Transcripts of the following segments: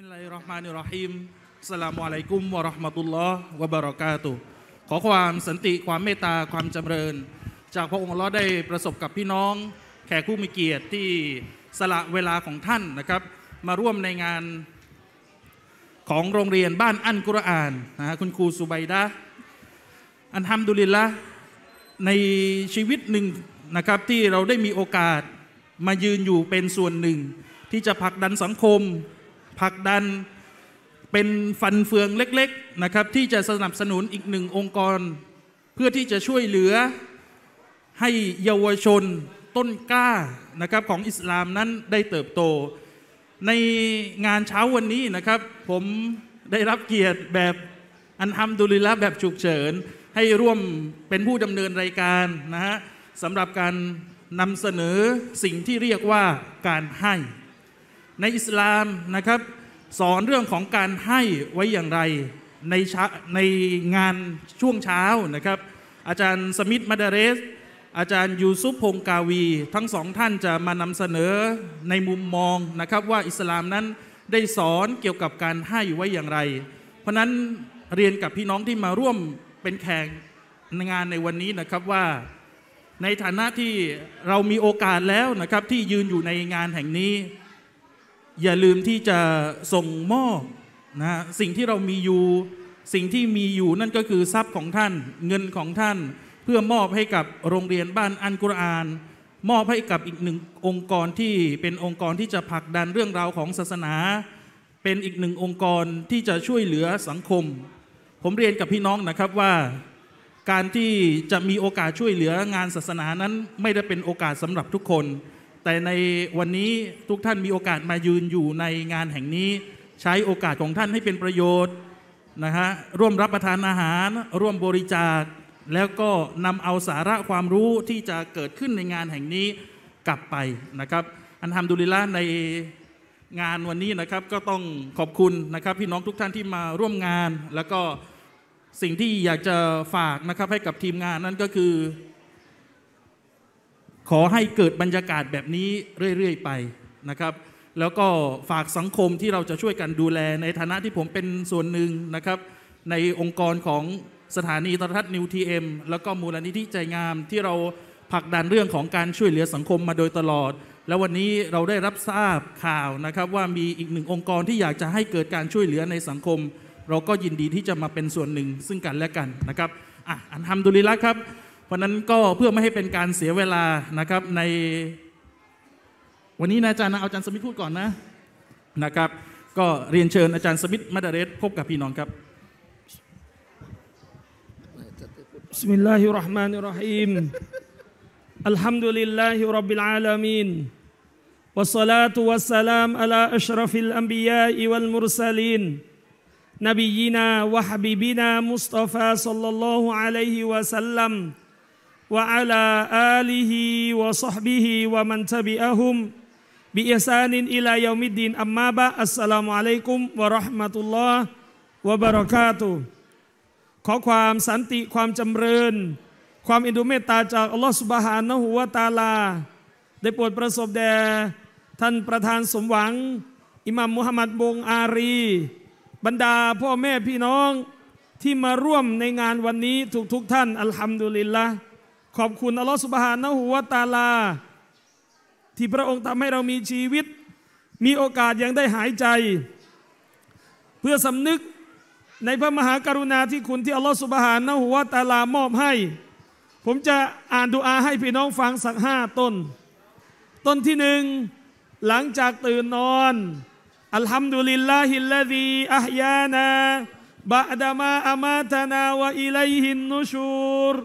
มิลลาฮิรราะห์มานิรราะฮีมสลามุอะลัยกุมวะราะห์มะตุลลอฮ์วะบะเราะกาตุขอความสันติ ความเมตตา ความจำเริญ จากพระองค์อัลเลาะห์ได้ประสบกับพี่น้อง แขกผู้มีเกียรติที่สละเวลาของท่านนะครับ มาร่วมในงานของโรงเรียนบ้านอันกุรอานนะฮะคุณครูสุับดะอันฮัมดุลิลละในชีวิตหนึ่งนะครับ ที่เราได้มีโอกาสมายืนอยู่เป็นส่วนหนึ่ง ที่จะผลักดันสังคมผลักดันเป็นฟันเฟืองเล็กๆนะครับที่จะสนับสนุนอีกหนึ่งองค์กร เพื่อที่จะช่วยเหลือให้เยาวชนต้นกล้านะครับของอิสลามนั้นได้เติบโต ในงานเช้าวันนี้นะครับ ผมได้รับเกียรติแบบอันทำดุลิละแบบฉุกเฉิน ให้ร่วมเป็นผู้ดำเนินรายการนะฮะสำหรับการนำเสนอสิ่งที่เรียกว่าการให้ในอิสลามนะครับสอนเรื่องของการให้ไว้อย่างไรในในงานช่วงเช้านะครับ อาจารย์สมิธมาดเรส อาจารย์ยูซุปพงกาวี ทั้งสองท่านจะมานำเสนอในมุมมองนะครับ ว่าอิสลามนั้นได้สอนเกี่ยวกับการให้ไว้อย่างไร เพราะนั้นเรียนกับพี่น้องที่มาร่วมเป็นแขกงานในวันนี้นะครับว่า ในฐานะที่เรามีโอกาสแล้วนะครับที่ยืนอยู่ในงานแห่งนี้อย่าลืมที่จะส่งมอบนะสิ่งที่เรามีอยู่สิ่งที่มีอยู่นั่นก็คือทรัพย์ของท่านเงินของท่าน เพื่อมอบให้กับโรงเรียนบ้านอันกุรอาน มอบให้กับอีกหนึ่งองค์กรที่เป็นองค์กรที่จะผลักดันเรื่องราวของศาสนา เป็นอีกหนึ่งองค์กรที่จะช่วยเหลือสังคม ผมเรียนกับพี่น้องนะครับว่า การที่จะมีโอกาสช่วยเหลืองานศาสนานั้น ไม่ได้เป็นโอกาสสำหรับทุกคนแต่ในวันนี้ทุกท่านมีโอกาสมายืนอยู่ในงานแห่งนี้ ใช้โอกาสของท่านให้เป็นประโยชน์นะฮะร่วมรับประทานอาหาร ร่วมบริจาคแล้วก็นำเอาสาระความรู้ที่จะเกิดขึ้นในงานแห่งนี้กลับไปนะครับ อันทำดุลิละในงานวันนี้นะครับก็ต้องขอบคุณนะครับ พี่น้องทุกท่านที่มาร่วมงาน แล้วก็สิ่งที่อยากจะฝากนะครับให้กับทีมงานนั้นก็คือขอให้เกิดบรรยากาศแบบนี้เรื่อยๆไปนะครับ แล้วก็ฝากสังคมที่เราจะช่วยกันดูแลในฐานะที่ผมเป็นส่วนหนึ่งนะครับในองค์กรของสถานีโทรทัศน์นิวทีเอ็มแล้วก็มูลนิธิใจงามที่เราผลักดันเรื่องของการช่วยเหลือสังคมมาโดยตลอด แล้วันนี้เราได้รับทราบข่าวนะครับว่ามีอีกหนึ่งองค์กรที่อยากจะให้เกิดการช่วยเหลือในสังคม เราก็ยินดีที่จะมาเป็นส่วนหนึ่ง ซึ่งกันและกันนะครับอ่ะอันทำดุลิละครับพราะนั้นก็เพื่อไม่ให้เป็นการเสียเวลานะครับใน วันนี้นะอาจารย์เอาอาจารย์สมิธพูดก่อนนะนะครับก็เรียนเชิญอาจารย์สมิธมาดเรสพบกับพี่น้องครับสมิลลาฮิรราะห์มานิรรฮีมอัลฮัมดุลิลลาฮิรับบิลอาลามีน والصلاة والسلام على أشرف الأنبياء والمرسلين نبينا وحبيبنا مصطفى صلى الله عليه وسلم وعلى آله وصحبه ومن تبعهم بإحسان إلى يوم الدين أما بعد السلام عليكم ورحمة الله وبركاته ขอความสันติความจำเริญ ความอินดูเมตตาจากอัลลอฮฺสุบฮานะฮูวาตาลาได้โปรดประสบแด่ท่านประธานสมหวังอิหมัมมุฮัมมัดบงอารีบรรดาพ่อแม่พี่น้องที่มาร่วมในงานวันนี้ทุกทุกท่านอัลฮัมดุลิลละขอบคุณอัลลอฮฺสุบฮานะฮูวาตาลาที่พระองค์ทำให้เรามีชีวิต มีโอกาสยังได้หายใจ เพื่อสำนึกในพระมหากรุณาที่คุณที่อัลลอฮฺสุบฮานะฮูวาตาลามอบให้ ผมจะอ่านดูอาให้ พี่น้องฟังสักห้าต้น ต้นที่หนึ่งหลังจากตื่นนอนอัลฮัมดุลิลลาฮิลลาดีอัฮยานาบาดามะอามาตานาวะอิลัยฮินนุชูร์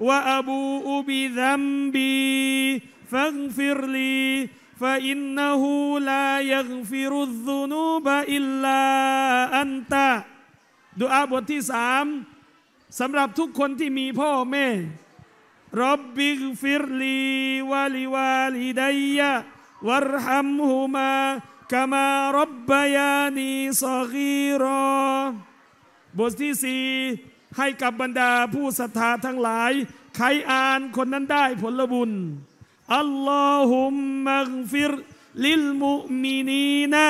وأبوء بذنبي فاغفر لي فإنه لا يغفر الذنوب إلا أنت ดูอาบทที่สามสำหรับทุกคนที่มีพ่อแม่รับบิกฟิรลีวาลิวาลิดัยะวรหัมฮุมากามารับบยานีสกีรอบทที่สี่ให้กับบรรดาผู้ศรัทธาทั้งหลาย ใครอ่านคนนั้นได้ผลบุญอัลลอฮุมมักฟิรลิลมุมินีนะ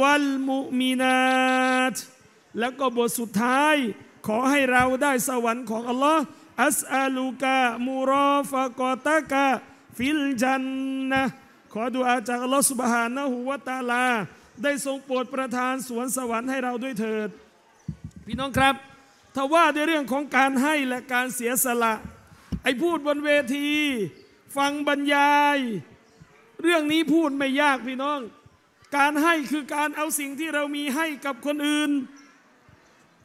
วัลมุมินาตแล้วก็บทสุดท้าย ขอให้เราได้สวรรค์ของอัลลอฮ์อัสอาลูกะมูรอฟะกอตะกะฟิลจันนะขอดูอาจากอัลลอฮ์สุบฮานะฮูวะตาลา ได้ทรงโปรดประทานสวนสวรรค์ให้เราด้วยเถิด พี่น้องครับถ้าว่าในเรื่องของการให้และการเสียสละไอ้พูดบนเวที ฟังบรรยาย เรื่องนี้พูดไม่ยากพี่น้อง การให้คือการเอาสิ่งที่เรามีให้กับคนอื่น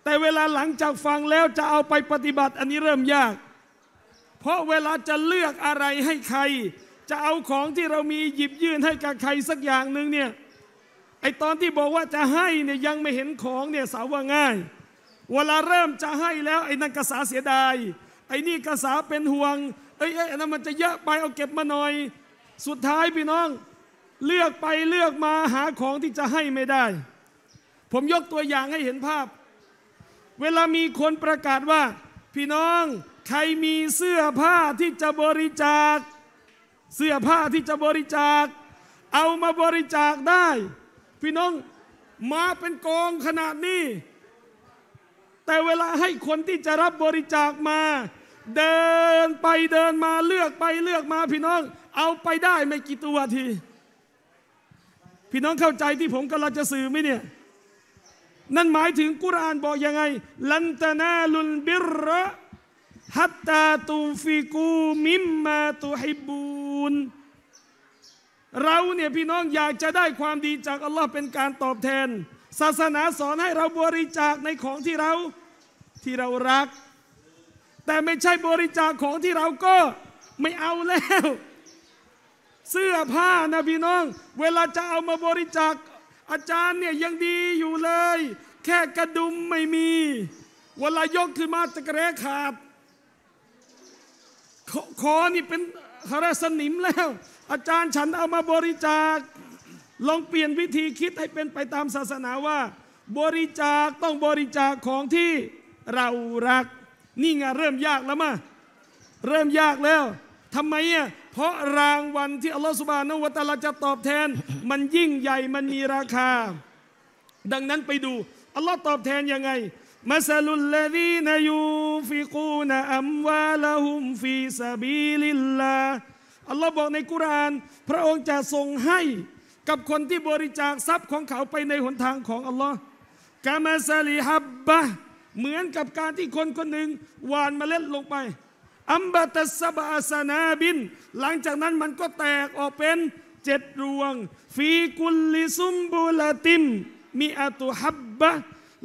แต่เวลาหลังจากฟังแล้วจะเอาไปปฏิบัติ อันนี้เริ่มยาก เพราะเวลาจะเลือกอะไรให้ใคร จะเอาของที่เรามีหยิบยื่นให้กับใครสักอย่างหนึ่งเนี่ยไอตอนที่บอกว่าจะให้เนี่ยยังไม่เห็นของเนี่ยสาวว่าง่ายเวลาเริ่มจะให้แล้วไอ้นั่นกษาเสียดายไอ้นี่กษาเป็นห่วงเอ้ยไอ้นั่นมันจะเยอะไปเอาเก็บมาหน่อย สุดท้ายพี่น้อง เลือกไปเลือกมาหาของที่จะให้ไม่ได้ ผมยกตัวอย่างให้เห็นภาพ เวลามีคนประกาศว่า พี่น้องใครมีเสื้อผ้าที่จะบริจาค เสื้อผ้าที่จะบริจาค เอามาบริจาคได้ พี่น้องมาเป็นกองขนาดนี้แต่เวลาให้คนที่จะรับบริจาคมา เดินไปเดินมาเลือกไปเลือกมาพี่น้องเอาไปได้ไม่กี่ตัวที พี่น้องเข้าใจที่ผมกำลังจะสื่อไหมเนี่ย นั่นหมายถึงกุรานบอกยังไงลันตนาลุนบิระฮัตตาตูฟิกูมิมมาตุฮิบูนเราเนี่ยพี่น้องอยากจะได้ความดีจากอัลลอฮ์เป็นการตอบแทนศาสนาสอนให้เราบริจาคในของที่เราที่เรารัก แต่ไม่ใช่บริจาคของที่เราก็ไม่เอาแล้ว เสื้อผ้านะพี่น้อง เวลาจะเอามาบริจาคอาจารย์เนี่ยยังดีอยู่เลย แค่กระดุมไม่มี เวลายกขึ้นมาจะกระแรขาดคอนี่เป็นคาราสนิมแล้ว อาจารย์ฉันเอามาบริจาคลองเปลี่ยนวิธีคิดให้เป็นไปตามศาสนาว่า บริจาคต้องบริจาคของที่เรารัก นี่ไงเริ่มยากแล้วมาเริ่มยากแล้วทำไมอ่ะเพราะรางวัลที่อัลลอฮฺสุบานุวะตาลาจะตอบแทน มันยิ่งใหญ่มันมีราคา ดังนั้นไปดูอัลลอฮ์ตอบแทนยังไงมัสลุลลดีนยูฟิกูนอัมวาลาหุมฟีซาบีลิลลาอัลลอฮ์บอกในกุรานพระองค์จะทรงให้กับคนที่บริจาคทรัพย์ของเขาไปในหนทางของอัลลอฮ์กามาซาลีฮับบะเหมือนกับการที่คนคนหนึ่งหวานเมล็ดลงไปอัมบัตสบาสนาบิน หลังจากนั้นมันก็แตกออกเป็นเจ็ดรวง ฟีกุลลิซุมบุลาติมมีอตุฮับบะ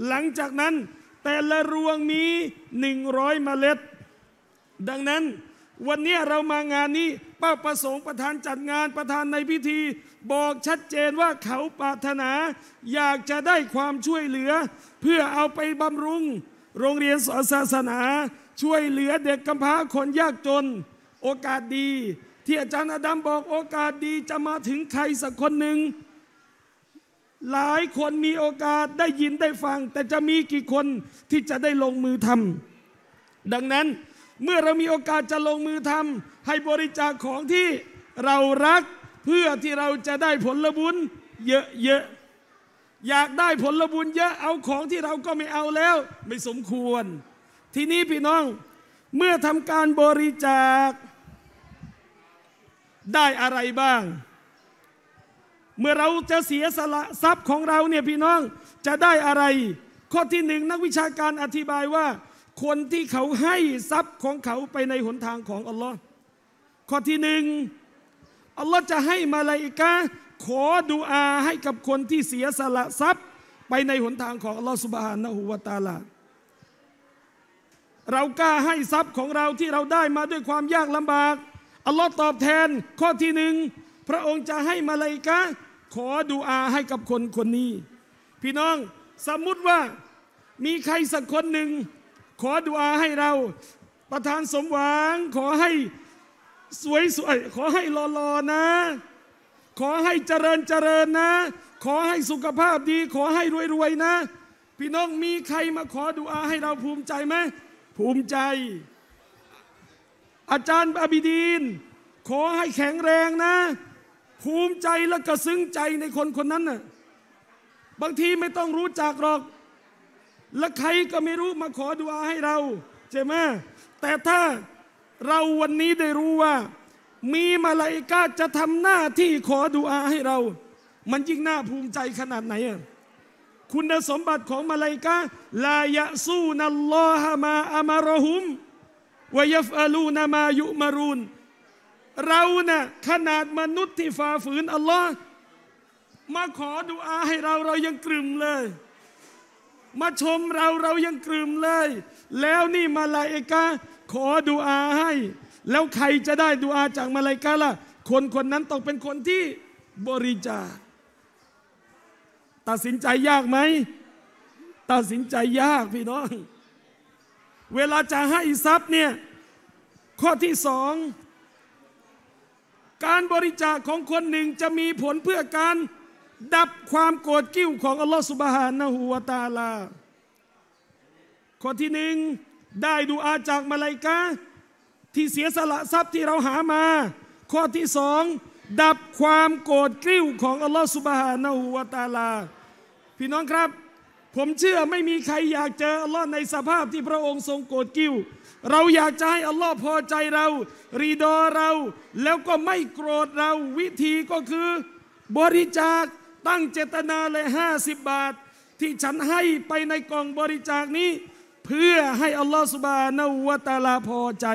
หลังจากนั้นแต่ละรวงมีหนึ่งร้อยเมล็ด ดังนั้นวันนี้เรามางานนี้เป้าประสงค์ ประธานจัดงานประธานในพิธี บอกชัดเจนว่าเขาปรารถนา อยากจะได้ความช่วยเหลือ เพื่อเอาไปบำรุง โรงเรียนสอนศาสนา ช่วยเหลือเด็กกำพร้าคนยากจน โอกาสดี ที่อาจารย์อดัมบอกโอกาสดีจะมาถึงใครสักคนหนึ่ง หลายคนมีโอกาสได้ยินได้ฟัง แต่จะมีกี่คนที่จะได้ลงมือทำดังนั้นเมื่อเรามีโอกาสจะลงมือทำให้บริจาคของที่เรารัก เพื่อที่เราจะได้ผลบุญเยอะๆอยากได้ผลบุญเยอะ เอาของที่เราก็ไม่เอาแล้ว ไม่สมควร ทีนี้พี่น้อง เมื่อทำการบริจาคได้อะไรบ้าง เมื่อเราจะเสียสละทรัพย์ของเราเนี่ยพี่น้องจะได้อะไร ข้อที่หนึ่งนักวิชาการอธิบายว่าคนที่เขาให้ทรัพย์ของเขาไปในหนทางของอัลลอฮ์ข้อที่หนึ่งอัลลอฮ์จะให้มาลาอิกะขอดุอาให้กับคนที่เสียสละทรัพย์ไปในหนทางของอัลลอฮ์สุบฮานะฮูวาตาลาเรากล้าให้ทรัพย์ของเราที่เราได้มาด้วยความยากลำบาก อัลลอฮ์ตอบแทน ข้อที่หนึ่ง พระองค์จะให้มาลาอิกะขอดุอาให้กับคนคนนี้ พี่น้องสมมุติว่ามีใครสักคนหนึ่งขอดุอาให้เรา ประทานสมหวังขอให้สวยสวยขอให้หล่อๆนะ ขอให้เจริญเจริญนะ ขอให้สุขภาพดี ขอให้รวยๆนะ พี่น้องมีใครมาขอดุอาให้เราภูมิใจไหมภูมิใจ อาจารย์อบิดีนขอให้แข็งแรงนะ ภูมิใจและกระซึ้งใจในคนคนนั้นนะ่ะบางทีไม่ต้องรู้จักหรอกและใครก็ไม่รู้มาขอดุอาให้เราใช่ไหมแต่ถ้าเราวันนี้ได้รู้ว่า มีมาลายกาจะทำหน้าที่ขอดุอาให้เรา มันยิ่งน่าภูมิใจขนาดไหนคุณสมบัติของมาลายกาลายะสู้นัลลอฮะมาอามารหุมวยฟอลูนามายุมารูนเรานะ่ะขนาดมนุษย์ที่ฝ่าฝืน อัลลอฮ์มาขอดุอาให้เรา เรายังกลึ่มเลยมาชมเราเรายังกลืมเลย แล้วนี่มาลาเอกาขอดูอาให้ แล้วใครจะได้ดูอาจากมาลาเอกาล่ะคนคนนั้นต้องเป็นคนที่บริจาคตัดสินใจยากไหมตัดสินใจยากพี่น้อง เวลาจะให้ทรัพย์เนี่ย ข้อที่สองการบริจาคของคนหนึ่งจะมีผลเพื่อการดับความโกรธกิ้วของอัลลอฮฺสุบฮานะฮูวาตาลาข้อที่หนึ่งได้ดูอาจากมาลายกาที่เสียสละทรัพย์ที่เราหามา ข้อที่สองดับความโกรธกิ้วของอัลลอฮฺสุบฮานะฮูวาตาลา พี่น้องครับ ผมเชื่อไม่มีใครอยากเจออัลลอฮ์ในสภาพที่พระองค์ทรงโกรธกิ้ว เราอยากจะให้อัลลอฮ์พอใจเรารีดอเรา แล้วก็ไม่โกรธเราวิธีก็คือ บริจาคตั้งเจตนาเลยห้าสิบบาท ที่ฉันให้ไปในกล่องบริจาคนี้ เพื่อให้อัลลอฮฺสุบานาวะตาลาพอใจ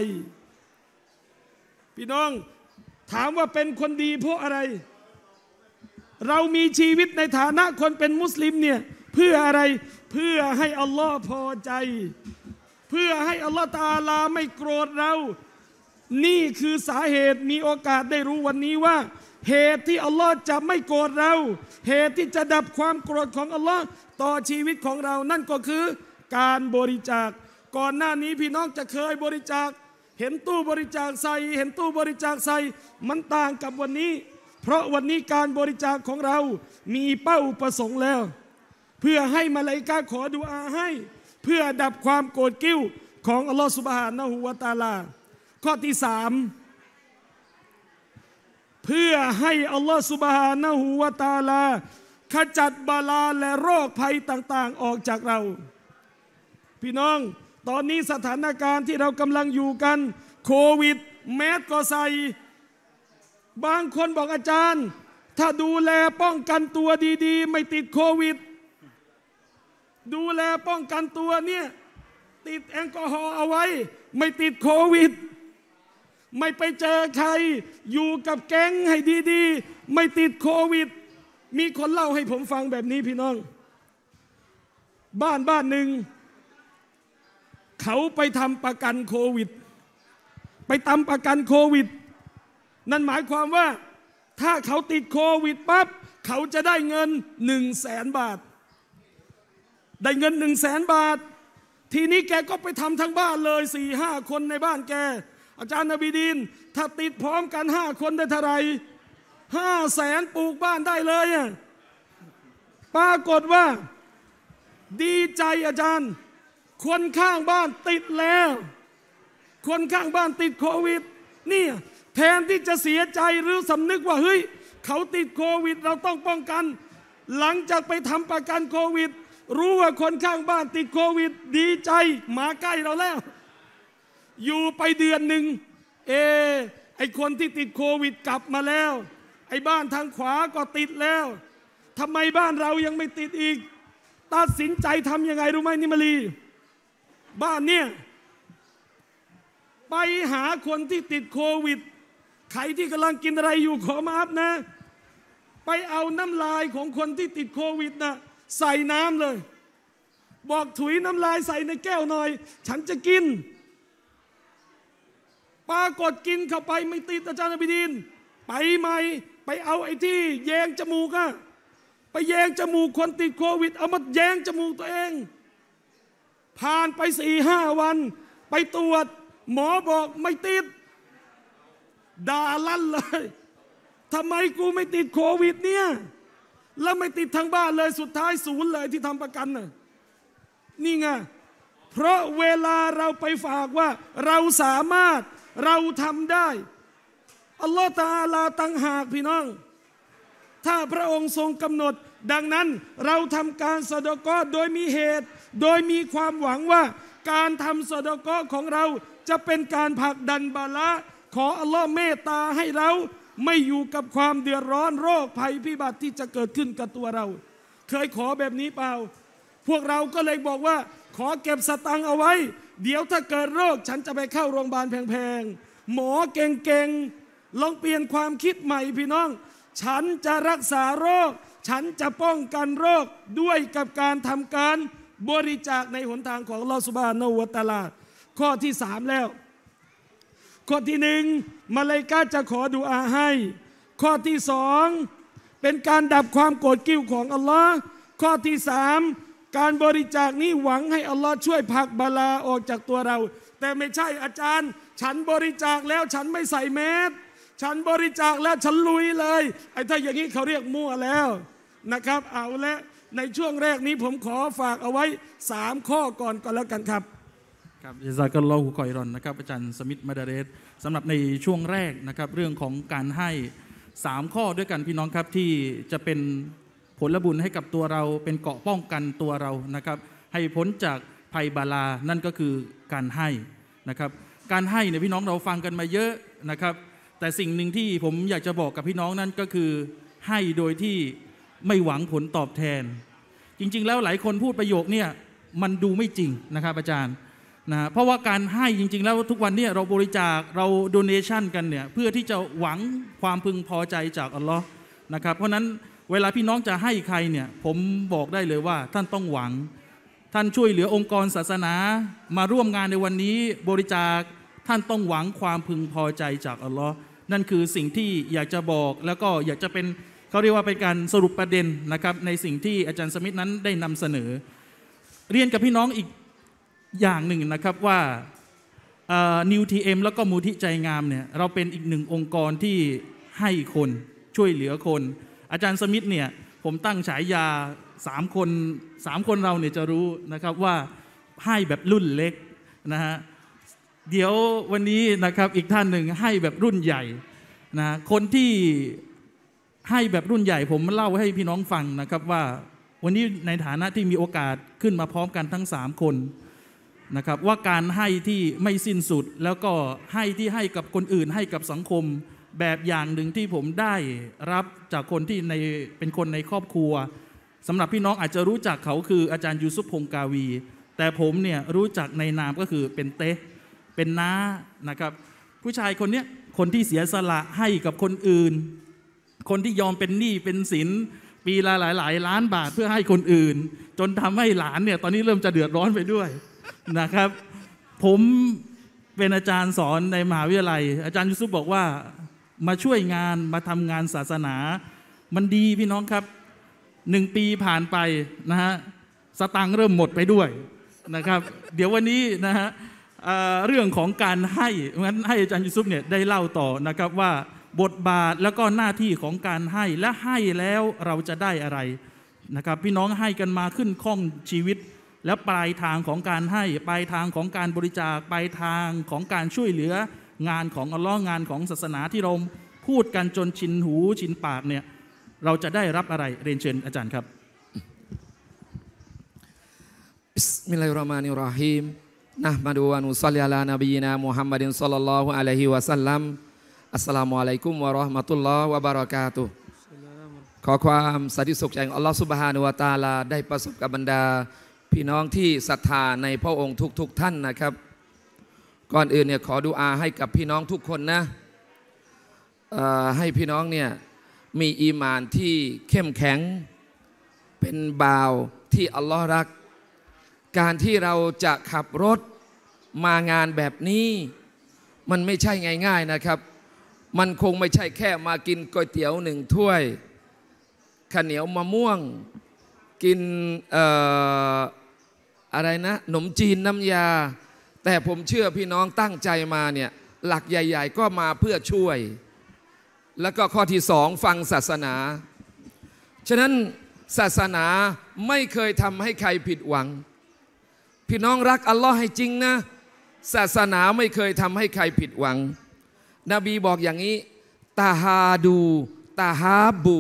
พี่น้องถามว่าเป็นคนดีเพราะอะไร เรามีชีวิตในฐานะคนเป็นมุสลิมเนี่ย เพื่ออะไรเพื่อให้อัลลอฮ์พอใจ เพื่อให้อัลลอฮฺตาลาไม่โกรธเรา นี่คือสาเหตุมีโอกาสได้รู้วันนี้ว่าเหตุที่อัลลอฮ์จะไม่โกรธเรา เหตุที่จะดับความโกรธของอัลลอฮ์ต่อชีวิตของเรา นั่นก็คือการบริจาค ก่อนหน้านี้พี่น้องจะเคยบริจาค เห็นตู้บริจาคใส่เห็นตู้บริจาคใส่มันต่างกับวันนี้ เพราะวันนี้การบริจาคของเรามีเป้าประสงค์แล้ว เพื่อให้มาลายกาขอดูอาให้ เพื่อดับความโกรธกิ้ว ของอัลลอฮ์สุบฮานะฮูวาตาลา ข้อที่สามพื่อให้อัลลอฮฺสุบฮานะฮูวาตาลา ขจัดบาลาและโรคภัยต่าง ๆออกจากเรา พี่น้องตอนนี้สถานการณ์ที่เรากำลังอยู่กัน โควิด แมสก็ใส่ บางคนบอกอาจารย์ ถ้าดูแลป้องกันตัวดีๆ ไม่ติดโควิด ดูแลป้องกันตัวเนี่ย ติดแอลกอฮอล์เอาไว้ ไม่ติดโควิดไม่ไปเจอใครอยู่กับแก๊งให้ดีๆ ไม่ติดโควิด มีคนเล่าให้ผมฟังแบบนี้พี่น้อง บ้านบ้านหนึ่งเขาไปทำประกันโควิด ไปทำประกันโควิด นั่นหมายความว่าถ้าเขาติดโควิดปั๊บ เขาจะได้เงินหนึ่งแสนบาท ได้เงินหนึ่งแสนบาท ทีนี้แกก็ไปทำทั้งบ้านเลยสี่ห้าคนในบ้านแกอาจารย์นบีดีนถ้าติดพร้อมกันห้าคนได้เท่าไรห้าแสนปลูกบ้านได้เลยปรากฏว่าดีใจอาจารย์ คนข้างบ้านติดแล้ว คนข้างบ้านติดโควิดนี่แทนที่จะเสียใจหรือสำนึกว่าเฮ้ยเขาติดโควิดเราต้องป้องกัน หลังจากไปทำประกันโควิด รู้ว่าคนข้างบ้านติดโควิด ดีใจมาใกล้เราแล้วอยู่ไปเดือนหนึ่ง เอไอคนที่ติดโควิดกลับมาแล้วไอบ้านทางขวาก็ติดแล้วทำไมบ้านเรายังไม่ติดอีก ตัดสินใจทำยังไงรู้ไหมนิมลรีบ้านเนี่ย ไปหาคนที่ติดโควิดใครที่กำลังกินอะไรอยู่ขอมาอัพนะ ไปเอาน้ำลายของคนที่ติดโควิดนะใส่น้ำเลย บอกถุยน้ำลายใส่ในแก้วหน่อย ฉันจะกินปรากฏกินเข้าไปไม่ติดอาจารย์อภิดิน ไปใหม่ ไปเอาไอ้ที่ แยงจมูกอะไปแยงจมูกคนติดโควิดเอามาแยงจมูกตัวเอง ผ่านไปสี่ห้าวัน ไปตรวจ หมอบอกไม่ติดด่าลั่นเลยทำไมกูไม่ติดโควิดเนี่ยแล้วไม่ติดทั้งบ้านเลยสุดท้ายศูนย์เลยที่ทำประกันน่ะนี่ไงเพราะเวลาเราไปฝากว่าเราสามารถเราทำได้ อัลลอฮฺตาลาตังหากพี่น้อง ถ้าพระองค์ทรงกำหนด ดังนั้นเราทำการสะดกะโดยมีเหตุ โดยมีความหวังว่า การทำสะดกะของเราจะเป็นการผลักดันบาละขออัลลอฮ์เมตตาให้เรา ไม่อยู่กับความเดือดร้อนโรคภัยพิบัติที่จะเกิดขึ้นกับตัวเรา เคยขอแบบนี้เปล่า พวกเราก็เลยบอกว่าขอเก็บสตังเอาไว้เดี๋ยวถ้าเกิดโรคฉันจะไปเข้าโรงพยาบาลแพงๆหมอเก่งๆลองเปลี่ยนความคิดใหม่พี่น้อง ฉันจะรักษาโรค ฉันจะป้องกันโรคด้วยกับการทำการบริจาคในหนทางของลอสุบาโนวตลาข้อที่สามแล้วข้อที่หนึ่งมาเลกาจะขอดูอาให้ ข้อที่สองเป็นการดับความโกรธกิ้วของอัลลอฮ์ข้อที่สามการบริจาคนี้หวังให้อัลลอฮ์ช่วยผักบาลาออกจากตัวเรา แต่ไม่ใช่ อาจารย์ ฉันบริจาคแล้วฉันไม่ใส่แมสฉันบริจาคแล้วฉันลุยเลยไอ้ถ้าอย่างนี้เขาเรียกมั่วแล้วนะครับ เอาละในช่วงแรกนี้ผมขอฝากเอาไว้สามข้อก่อนก่อนแล้วกันครับ ครับยาซากัลลหุกอยรอนนะครับ อาจารย์สมิธมาดาเรสสำหรับในช่วงแรกนะครับ เรื่องของการให้สามข้อด้วยกันพี่น้องครับที่จะเป็นผลบุญให้กับตัวเราเป็นเกาะป้องกันตัวเรานะครับ ให้พ้นจากภัยบาลานั่นก็คือการให้นะครับการให้เนี่ยพี่น้องเราฟังกันมาเยอะนะครับ แต่สิ่งหนึ่งที่ผมอยากจะบอกกับพี่น้องนั่นก็คือให้โดยที่ไม่หวังผลตอบแทน จริง ๆ แล้วหลายคนพูดประโยคเนี่ยมันดูไม่จริงนะครับอาจารย์นะเพราะว่าการให้จริง ๆแล้วทุกวันนี้เราบริจาคเราด o n a t i o n กันเนี่ยเพื่อที่จะหวังความพึงพอใจจากอัลลอฮ์นะครับเพราะนั้นเวลาพี่น้องจะให้ใครเนี่ยผมบอกได้เลยว่าท่านต้องหวัง ท่านช่วยเหลือองค์กรศาสนา มาร่วมงานในวันนี้บริจาคท่านต้องหวังความพึงพอใจจากอัลลอฮ์นั่นคือสิ่งที่อยากจะบอกแล้วก็อยากจะเป็นเขาเรียกว่าเป็นการสรุปประเด็นนะครับในสิ่งที่อาจารย์สมิธนั้นได้นำเสนอเรียนกับพี่น้องอีก อย่างหนึ่งนะครับว่านิวทีเอ็มแล้วก็มูทิใจงามเนี่ยเราเป็นอีกหนึ่งองค์กรที่ให้คนช่วยเหลือคนอาจารย์สมิธเนี่ยผมตั้งฉายาสามคนสามคนเราเนี่ยจะรู้นะครับว่าให้แบบรุ่นเล็กนะฮะเดี๋ยววันนี้นะครับอีกท่านหนึ่งให้แบบรุ่นใหญ่นะคนที่ให้แบบรุ่นใหญ่ ผมเล่าให้พี่น้องฟังนะครับว่าวันนี้ในฐานะที่มีโอกาสขึ้นมาพร้อมกันทั้งสามคนนะครับว่าการให้ที่ไม่สิ้นสุดแล้วก็ให้ที่ให้กับคนอื่นให้กับสังคมแบบอย่างหนึ่งที่ผมได้รับจากคนที่ในเป็นคนในครอบครัวสำหรับพี่น้องอาจจะรู้จักเขาคืออาจารย์ ยูซุปพงกาวี แต่ผมเนี่ยรู้จักในนามก็คือเป็นเตะเป็นน้านะครับ ผู้ชายคนนี้คนที่เสียสละให้กับคนอื่น คนที่ยอมเป็นหนี้เป็นสินปีละหลายหลายล้านบาทเพื่อให้คนอื่น จนทำให้หลานเนี่ย ตอนนี้เริ่มจะเดือดร้อนไปด้วยนะครับ ผมเป็นอาจารย์สอนในมหาวิทยาลัย อาจารย์ยูซุปบอกว่ามาช่วยงานมาทำงานศาสนา มันดีพี่น้องครับหนึ่งปีผ่านไปนะฮะสตังเริ่มหมดไปด้วยนะครับ เดี๋ยววันนี้นะฮะเรื่องของการให้งั้นให้อาจารย์ยูซุปเนี่ยได้เล่าต่อนะครับว่าบทบาทแล้วก็หน้าที่ของการให้และให้แล้วเราจะได้อะไรนะครับ พี่น้องให้กันมาขึ้นข้องชีวิตและปลายทางของการให้ ปลายทางของการบริจาคปลายทางของการช่วยเหลืองานของอัลลอฮ์งานของศาสนาที่เราพูดกันจนชินหู ชินปากเนี่ยเราจะได้รับอะไร เรียนเชิญอาจารย์ครับบิสมิลลาฮิรเราะห์มานิรเราะฮีมนะมาดูอันุสลิอัลานบีนามุฮัมมัดินสัลลัลลอฮุอะลัยฮิวะสัลลัมอัสสลามุอะลัยกุมวะเราะห์มะตุลลอฮ์วะบะเราะกาตุขอความสันติสุขจากอัลลอฮ์ซุบฮานุวะตาลาได้ประสบกับบรรดา พี่น้องที่ศรัทธาในพระองค์ทุกๆ ท่านนะครับก่อนอื่นเนี่ยขอดูอาให้กับพี่น้องทุกคนนะ ให้พี่น้องเนี่ยมีอีมานที่เข้มแข็ง เป็นบ่าวที่อัลลอฮ์รัก การที่เราจะขับรถมางานแบบนี้ มันไม่ใช่ง่าย ๆนะครับ มันคงไม่ใช่แค่มากินก๋วยเตี๋ยวหนึ่งถ้วยข้าวเหนียวมะม่วงกินอออะไรนะขนมจีนน้ำยาแต่ผมเชื่อพี่น้องตั้งใจมาเนี่ยหลักใหญ่ๆก็มาเพื่อช่วย แล้วก็ข้อที่สองฟังศาสนา ฉะนั้นศาสนาไม่เคยทำให้ใครผิดหวัง พี่น้องรักอัลลอฮ์ให้จริงนะ ศาสนาไม่เคยทำให้ใครผิดหวัง นบีบอกอย่างนี้ตาฮาดูตาฮาบู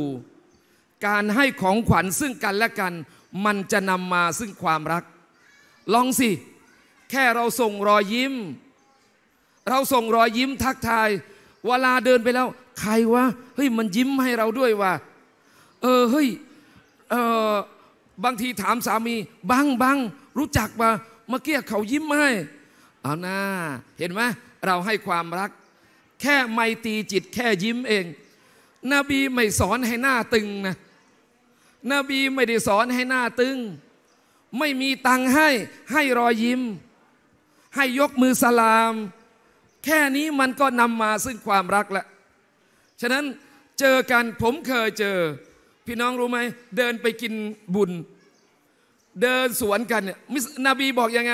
การให้ของขวัญซึ่งกันและกันมันจะนำมาซึ่งความรัก ลองสิแค่เราส่งรอยยิ้ม เราส่งรอยยิ้มทักทาย เวลาเดินไปแล้ว ใครวะ เฮ้ยมันยิ้มให้เราด้วยว่ะเออเฮ้ยเออบางทีถามสามีบังบังรู้จักปะเมื่อกี้เขายิ้มให้เอาหน้าเห็นไหมเราให้ความรัก แค่ไม่ตีจิต แค่ยิ้มเองนบีไม่สอนให้หน้าตึงนะนบีไม่ได้สอนให้หน้าตึง ไม่มีตังให้ให้รอยยิ้มให้ยกมือสลาม แค่นี้มันก็นำมาซึ่งความรักละ ฉะนั้นเจอกันผมเคยเจอ พี่น้องรู้ไหม เดินไปกินบุญ เดินสวนกันเนี่ยนบีบอกยังไง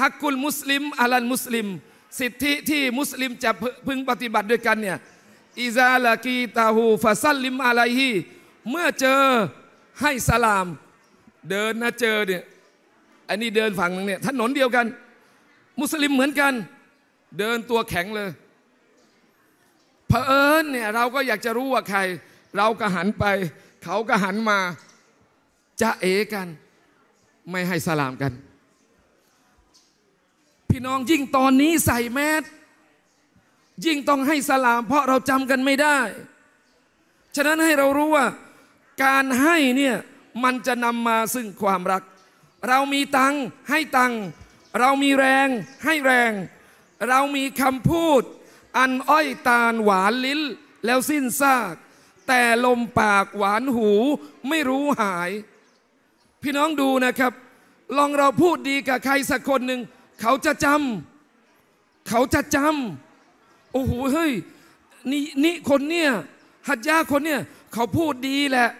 ฮักกุลมุสลิมอาลันมุสลิม สิทธิที่มุสลิมจะพึงปฏิบัติด้วยกันเนี่ยอิซาลากีตาหูฟาซัลลิมอะไรฮีเมื่อเจอให้สลาม เดินนะเจอเนี่ยอันนี้เดินฝั่งนึงเนี่ยถนนเดียวกันมุสลิมเหมือนกัน เดินตัวแข็งเลยเผอิญเนี่ยเราก็อยากจะรู้ว่าใคร เราก็หันไป เขาก็หันมา จะเอกัน ไม่ให้สลามกัน พี่น้องยิ่งตอนนี้ใส่แมสยิ่งต้องให้สลาม เพราะเราจำกันไม่ได้ฉะนั้นให้เรารู้ว่า การให้เนี่ยมันจะนำมาซึ่งความรัก เรามีตังให้ตังเรามีแรงให้แรง เรามีคำพูด อันอ้อยตาลหวานลิ้น แล้วสิ้นซาก แต่ลมปากหวานหูไม่รู้หาย พี่น้องดูนะครับ ลองเราพูดดีกับใครสักคนหนึ่งเขาจะจำเขาจะจำโอ้โหเฮ้ยนี่นี่คนเนี่ยหัดยาคนเนี่ยเขาพูดดีแหละ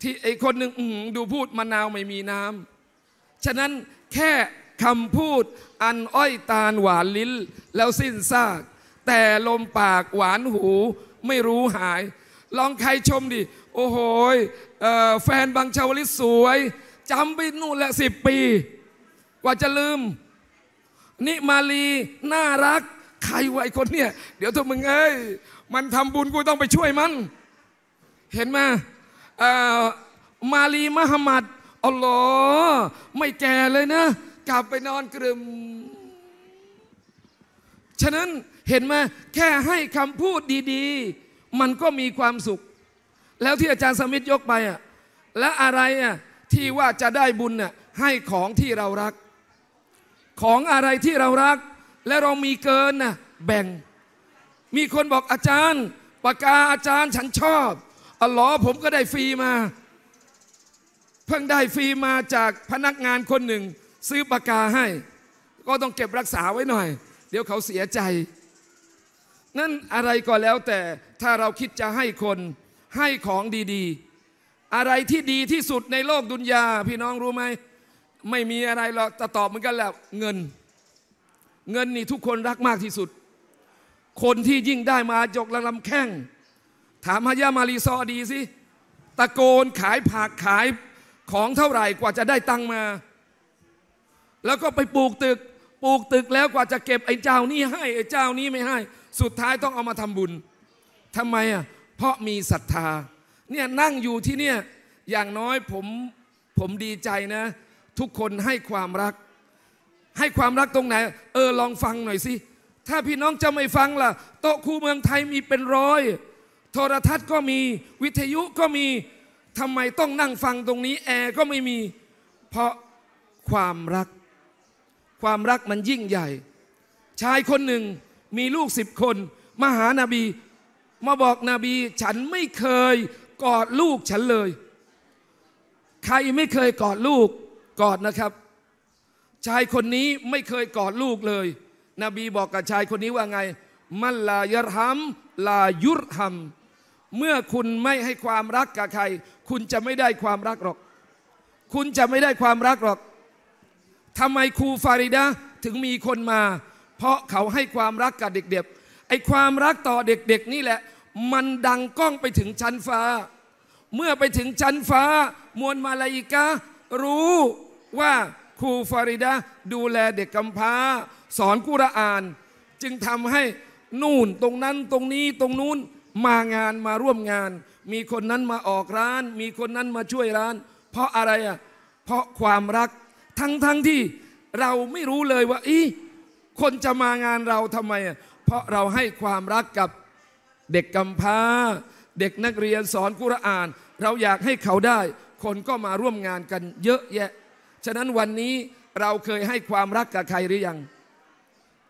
ที่ไอคนหนึ่งดูพูดมะนาวไม่มีน้ำฉะนั้นแค่คำพูดอันอ้อยตาหวานลิ้น แล้วสิ้นซาก แต่ลมปากหวานหูไม่รู้หาย ลองใครชมดิ โอ้โหแฟนบางชาวลิศสวยจำไปนู่นแหละสิบปี กว่าจะลืมนิมาลีน่ารัก ใครไวคนเนี่ย เดี๋ยวทุกมึงเอ้ยมันทำบุญกูต้องไปช่วยมัน เห็นไหมมาลีมหามัดอ๋อไม่แก่เลยนะกลับไปนอนกลึมฉะนั้นเห็นไหมแค่ให้คำพูดดี ๆ มันก็มีความสุข แล้วที่อาจารย์สมิธยกไปอ่ะ และอะไรอ่ะที่ว่าจะได้บุญน่ะให้ของที่เรารัก ของอะไรที่เรารัก และเรามีเกินน่ะแบ่ง มีคนบอกอาจารย์ปากกาอาจารย์ฉันชอบอ๋อผมก็ได้ฟรีมา เพิ่งได้ฟรีมาจากพนักงานคนหนึ่งซื้อปากกาให้ก็ต้องเก็บรักษาไว้หน่อย เดี๋ยวเขาเสียใจนั่นอะไรก็แล้วแต่ถ้าเราคิดจะให้คนให้ของดีๆ อะไรที่ดีที่สุดในโลกดุนยาพี่น้องรู้ไหมไม่มีอะไรหรอกจะตอบเหมือนกันแหละเงิน เงินนี่ทุกคนรักมากที่สุด คนที่ยิ่งได้มาจกละลำแข้งถามฮายามารีซอดีสิ ตะโกนขายผักขายของเท่าไหร่กว่าจะได้ตังมาแล้วก็ไปปลูกตึก ปลูกตึกแล้วกว่าจะเก็บไอ้เจ้านี้ ให้ไอ้เจ้านี้ไม่ให้ สุดท้ายต้องเอามาทำบุญ ทำไมอ่ะ เพราะมีศรัทธา เนี่ยนั่งอยู่ที่เนี่ย อย่างน้อยผม ผมดีใจนะ ทุกคนให้ความรัก ให้ความรักตรงไหน เออลองฟังหน่อยสิ ถ้าพี่น้องจะไม่ฟังล่ะ โต๊ะคู่เมืองไทยมีเป็นร้อย โทรทัศน์ก็มี วิทยุก็มีทำไมต้องนั่งฟังตรงนี้ แอร์ก็ไม่มี เพราะความรักความรักมันยิ่งใหญ่ ชายคนหนึ่งมีลูกสิบคน มาหานาบี มาบอกนาบีฉันไม่เคยกอดลูกฉันเลย ใครไม่เคยกอดลูก กอดนะครับ ชายคนนี้ไม่เคยกอดลูกเลยนบีบอกกับชายคนนี้ว่าไง มัลลายรหัมลายุรหัมเมื่อคุณไม่ให้ความรักกับใคร คุณจะไม่ได้ความรักหรอก คุณจะไม่ได้ความรักหรอกทำไมครูฟาริดาถึงมีคนมา เพราะเขาให้ความรักกับเด็กๆ ไอ้ความรักต่อเด็กๆนี่แหละ มันดังก้องไปถึงชั้นฟ้า เมื่อไปถึงชั้นฟ้า มวลมาลายิการู้ว่าครูฟาริดาดูแลเด็กกำพร้า สอนกุรอาน จึงทำให้นู่นตรงนั้นตรงนี้ตรงนู้นมางานมาร่วมงาน มีคนนั้นมาออกร้าน มีคนนั้นมาช่วยร้าน เพราะอะไรอ่ะเพราะความรักทั้งทั้งที่เราไม่รู้เลยว่าอีคนจะมางานเราทำไมเพราะเราให้ความรักกับเด็กกำพร้า เด็กนักเรียนสอนกุรอาน เราอยากให้เขาได้ คนก็มาร่วมงานกันเยอะแยะ ฉะนั้นวันนี้เราเคยให้ความรักกับใครหรือยัง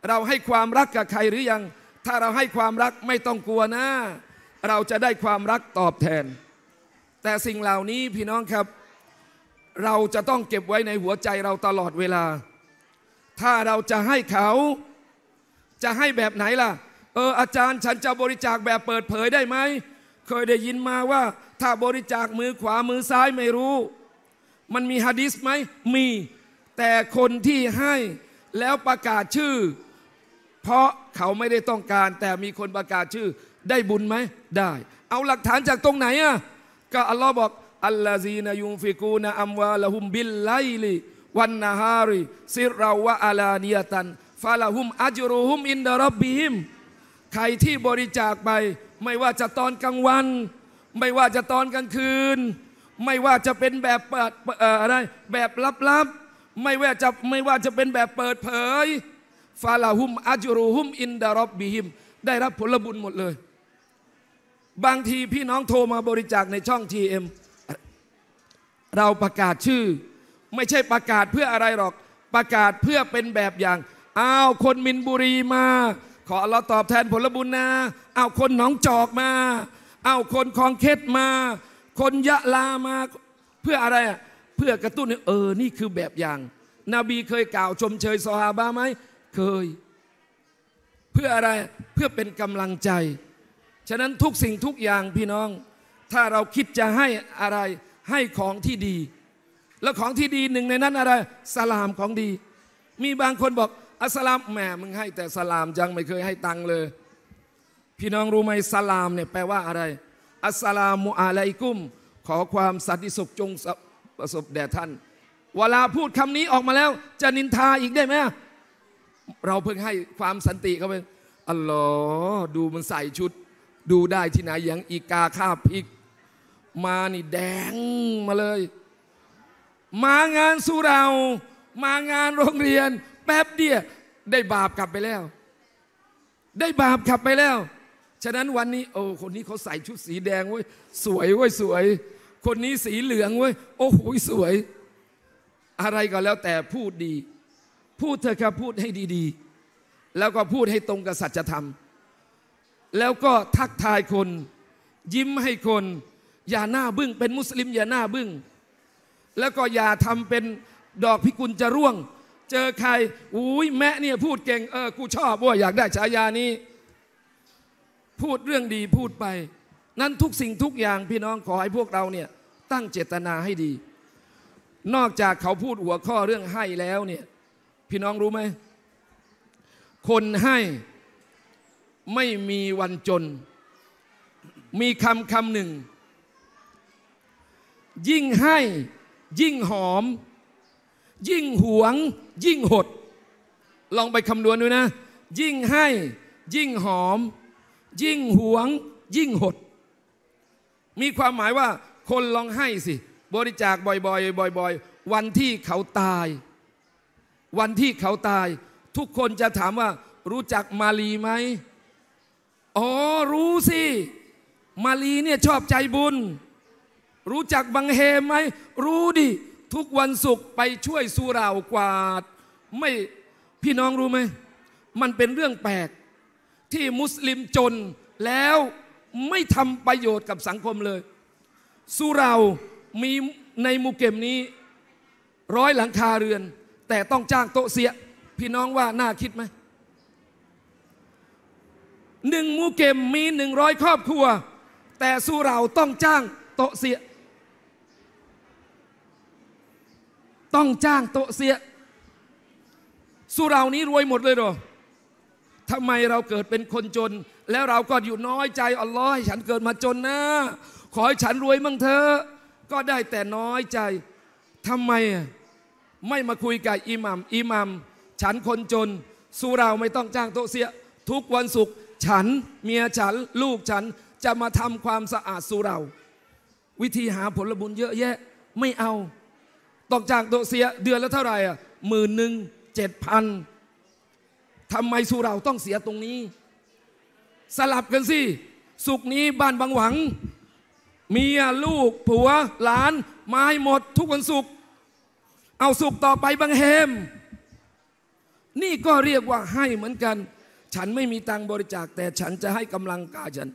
เราให้ความรักกับใครหรือยัง ถ้าเราให้ความรักไม่ต้องกลัวนะ เราจะได้ความรักตอบแทน แต่สิ่งเหล่านี้พี่น้องครับเราจะต้องเก็บไว้ในหัวใจเราตลอดเวลา ถ้าเราจะให้เขาจะให้แบบไหนล่ะเอออาจารย์ฉันจะบริจาคแบบเปิดเผยได้ไหมเคยได้ยินมาว่า ถ้าบริจาคมือขวามือซ้ายไม่รู้ มันมีฮะดิษไหม มีแต่คนที่ให้แล้วประกาศชื่อ เพราะเขาไม่ได้ต้องการแต่มีคนประกาศชื่อ ได้บุญไหม ได้ เอาหลักฐานจากตรงไหนอ่ะก็อัลลอฮ์บอกอัลลาซีนยุฟิกูนอัมวาละฮุมบิลไลลีวันนาฮาริซิราวะอาลาเนียตันฟาลาฮุมอัจรุฮุมอินดารบบิมใครที่บริจาคไป ไม่ว่าจะตอนกลางวัน ไม่ว่าจะตอนกลางคืน ไม่ว่าจะเป็นแบบเปิดอะไรแบบลับๆไม่ว่าจะไม่ว่าจะเป็นแบบเปิดเผยฟาลาฮุมอัจรุฮุม อินดารบบิฮิมได้รับผลบุญหมดเลย บางที พี่น้องโทรมาบริจาคในช่อง TM เราประกาศชื่อไม่ใช่ประกาศเพื่ออะไรหรอกประกาศเพื่อเป็นแบบอย่างอ้าวคนมินบุรีมาขอเราตอบแทนผลบุญนะอ้าวคนหนองจอกมาอ้าวคนคลองเคสมาคนยะลามา เพื่ออะไรอ่ะเพื่อกระตุ้นเออนี่คือแบบอย่างนบีเคยกล่าวชมเชยซอฮาบะไหมเคย เพื่ออะไรเพื่อเป็นกำลังใจ ฉะนั้นทุกสิ่งทุกอย่างพี่น้อง ถ้าเราคิดจะให้อะไรให้ของที่ดี แล้วของที่ดีหนึ่งในนั้นอะไรสลามของดี มีบางคนบอก อัสลามแหมมึงให้แต่สลามยังไม่เคยให้ตังเลย พี่น้องรู้ไหมสลามเนี่ยแปลว่าอะไร อัสลามุอะลัยกุมขอความสันติสุขจงประสบแด่ท่าน เวลาพูดคำนี้ออกมาแล้ว จะนินทาอีกได้ไหม เราเพิ่งให้ความสันติเขาไปอ๋อดูมันใส่ชุด ดูได้ที่ไหนอย่างอีกาคาพิกมานี่แดงมาเลย มางานสุรา มางานโรงเรียน แป๊บเดียวได้บาปกลับไปแล้ว ได้บาปกลับไปแล้ว ฉะนั้นวันนี้ โอ้คนนี้เขาใส่ชุดสีแดงเว้ยสวยเว้ยสวย คนนี้สีเหลืองเว้ยโอ้โหสวย อะไรก็แล้วแต่พูดดี พูดเธอครับพูดให้ดีๆ แล้วก็พูดให้ตรงกับสัจธรรม แล้วก็ทักทายคน ยิ้มให้คนอย่าหน้าบึง้งเป็นมุสลิมอย่าหน้าบึง้งแล้วก็อย่าทำเป็นดอกพิกุลจะร่วง เจอใคร อุ้ยแม่เนี่ย พูดเก่งเออกูชอบว่าอยากได้ฉายานี้ พูดเรื่องดีพูดไป นั้นทุกสิ่งทุกอย่าง พี่น้องขอให้พวกเราเนี่ยตั้งเจตนาให้ดี นอกจากเขาพูดหัวข้อเรื่องให้แล้วเนี่ยพี่น้องรู้ไหม คนให้ไม่มีวันจน มีคำคำหนึ่งยิ่งให้ ยิ่งหอม ยิ่งหวง ยิ่งหด ลองไปคำนวณดูนะ ยิ่งให้ ยิ่งหอม ยิ่งหวง ยิ่งหด มีความหมายว่า คนลองให้สิ บริจาคบ่อยๆบ่อยๆวันที่เขาตาย วันที่เขาตาย ทุกคนจะถามว่า รู้จักมาลีไหมอ๋อรู้สิมาลีเนี่ยชอบใจบุญรู้จักบังเฮไหม รู้ดิทุกวันศุกร์ไปช่วยสุรากวาด ไม่พี่น้องรู้ไหม มันเป็นเรื่องแปลก ที่มุสลิมจนแล้วไม่ทำประโยชน์กับสังคมเลยสุรามีในมูเกมนี้ ร้อยหลังคาเรือน แต่ต้องจ้างโต๊ะเสีย พี่น้องว่าน่าคิดไหมหนึ่งมูเกมมีหนึ่งร้อยครอบครัว แต่สุราต้องจ้างโต๊ะเสียต้องจ้างโตเสียสุรานี้รวยหมดเลยเหรอทำไมเราเกิดเป็นคนจน แล้วเราก็อยู่น้อยใจอัลลอฮ์ให้ฉันเกิดมาจนนะ ขอให้ฉันรวยมั่งเถอะ ก็ได้แต่น้อยใจทำไมไม่มาคุยกับอิหมัมอิหมัมฉันคนจนสุราไม่ต้องจ้างโตเสีย ทุกวันศุกร์ฉันเมียฉันลูกฉันจะมาทำความสะอาดสุรา วิธีหาผลบุญเยอะแยะ ไม่เอาตกจากโตเซียเดือนละเท่าไหร่อ่ะหมื่นหนึ่งเจ็ดพันทำไมสุราต้องเสียตรงนี้ สลับกันสิสุกนี้บ้านบางหวัง เมียลูก ผัว หลานมาให้หมด ทุกวันสุกเอาสุกต่อไปบางเฮม นี่ก็เรียกว่าให้เหมือนกัน ฉันไม่มีตังบริจาคแต่ฉันจะให้กำลังกายฉัน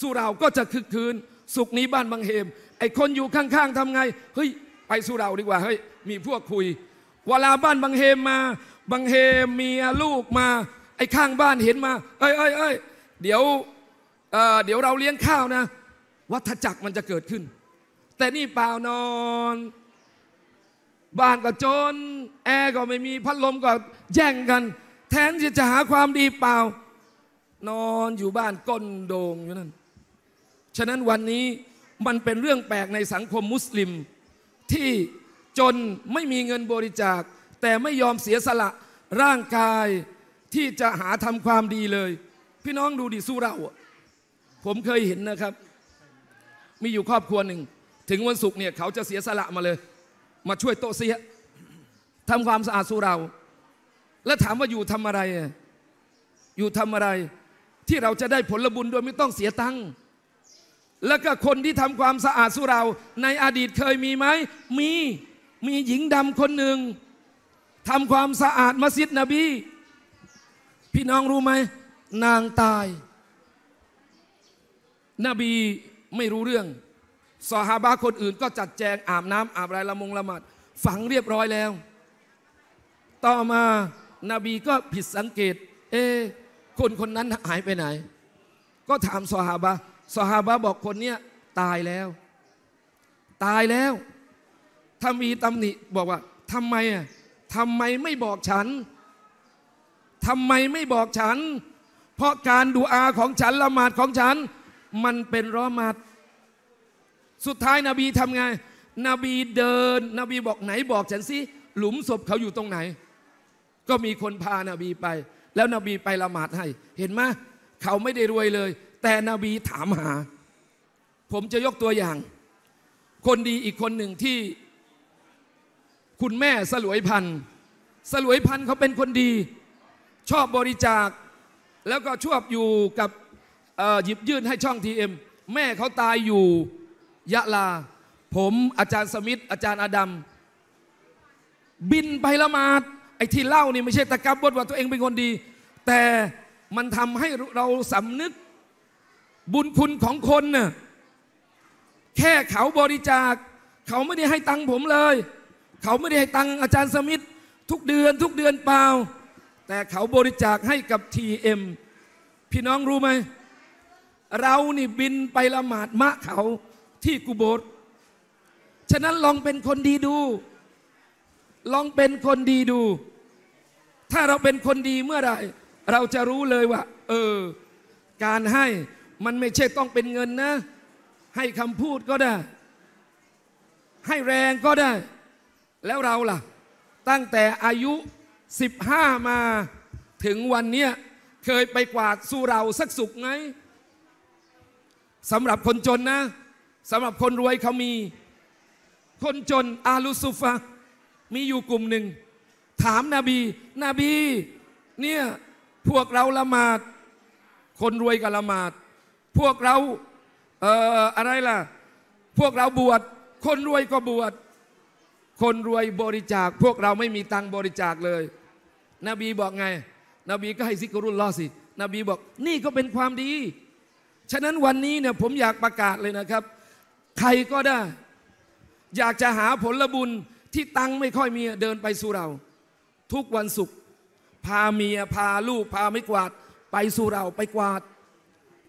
สุราก็จะคึกคืนสุกนี้บ้านบางเฮมไอคนอยู่ข้างๆทำไงเฮ้ยไปสู้เราดีกว่า เฮ้ยมีพวกคุยเวลาบ้านบางเฮมมา บางเฮเมียลูกมาไอ้ข้างบ้านเห็นมา เอ้ยเอ้ยเอ้ยเดี๋ยวเเดี๋ยวเราเลี้ยงข้าวนะ วัฏจักรมันจะเกิดขึ้น แต่นี่เปล่านอน บ้านก็จน แอร์ก็ไม่มีพัดลมก็แย่งกัน แทนที่จะหาความดีเปล่านอนอยู่บ้านก้นโดงอยู่นั่นฉะนั้นวันนี้มันเป็นเรื่องแปลกในสังคมมุสลิมที่จนไม่มีเงินบริจาค แต่ไม่ยอมเสียสละร่างกายที่จะหาทำความดีเลย พี่น้องดูดิสู้เรา ผมเคยเห็นนะครับ มีอยู่ครอบครัวหนึ่ง ถึงวันศุกร์เนี่ยเขาจะเสียสละมาเลย มาช่วยโต๊ะเสียทำความสะอาดสู้เราแล้วถามว่าอยู่ทำอะไร อยู่ทำอะไร ที่เราจะได้ผลบุญโดยไม่ต้องเสียตังค์แล้วก็คนที่ทำความสะอาดสุราในอดีตเคยมีไหม มี มีหญิงดำคนหนึ่งทำความสะอาดมัสยิดนบี พี่น้องรู้ไหม นางตาย นบีไม่รู้เรื่องสหาบาคนอื่นก็จัดแจงอาบน้ำอาบไรละมงละหมาดฝังเรียบร้อยแล้ว ต่อมานาบีก็ผิดสังเกต เอคนคนนั้นหายไปไหน ก็ถามสหาบาสหาบะบอกคนเนี้ย ตายแล้ว ตายแล้วถ้ามีตำหนิบอกว่าทำไมอ่ะทำไมไม่บอกฉัน ทำไมไม่บอกฉัน เพราะการดูอาของฉันละหมาดของฉัน มันเป็นรอมาดสุดท้ายนบีทำไงนบีเดิน นบีบอกไหนบอกฉันสิหลุมศพเขาอยู่ตรงไหน ก็มีคนพานาบีไป แล้วนบีไปละหมาดให้ เห็นไหมเขาไม่ได้รวยเลยแต่นบีถามหา ผมจะยกตัวอย่าง คนดีอีกคนหนึ่งที่คุณแม่สลวยพันธ์สลวยพันธ์เขาเป็นคนดี ชอบบริจาคแล้วก็ชอบอยู่กับหยิบยื่นให้ช่องทีเอ็มแม่เขาตายอยู่ ยะลา ผมอาจารย์สมิธอาจารย์อาดัมบินไปละมาดไอ้ที่เล่านี่ไม่ใช่ตะกับบดว่าตัวเองเป็นคนดี แต่มันทำให้เราสำนึกบุญคุณของคนน่ะแค่เขาบริจาค เขาไม่ได้ให้ตังค์ผมเลย เขาไม่ได้ให้ตังค์อาจารย์สมิธทุกเดือน ทุกเดือนเปล่า แต่เขาบริจาคให้กับทีเอ็มพี่น้องรู้ไหมเรานี่บินไปละหมาดมะเขาที่กุโบสฉะนั้นลองเป็นคนดีดู ลองเป็นคนดีดู ถ้าเราเป็นคนดีเมื่อไรเราจะรู้เลยว่าเออ การให้มันไม่ใช่ต้องเป็นเงินนะ ให้คำพูดก็ได้ ให้แรงก็ได้ แล้วเราล่ะ ตั้งแต่อายุ 15 มา ถึงวันนี้เคยไปกวาดสู่เราสักสุขไหมสำหรับคนจนนะสำหรับคนรวยเขามี คนจนอาลุซุฟะมีอยู่กลุ่มหนึ่ง ถามนาบีนบีเนี่ยพวกเราละหมาดคนรวยกับละหมาดพวกเราเอ่ออะไรล่ะ พวกเราบวชคนรวยก็บวชคนรวยบริจาค พวกเราไม่มีตังบริจาคเลย นบีบอกไงนบีก็ให้ซิกรุลลอสินบีบอกนี่ก็เป็นความดีฉะนั้นวันนี้เนี่ยผมอยากประกาศเลยนะครับใครก็ได้ อยากจะหาผลบุญที่ตังไม่ค่อยมีเดินไปสู่เรา ทุกวันศุกร์พาเมียพาลูกพาไม่กวาดไปสู่เราไปกวาด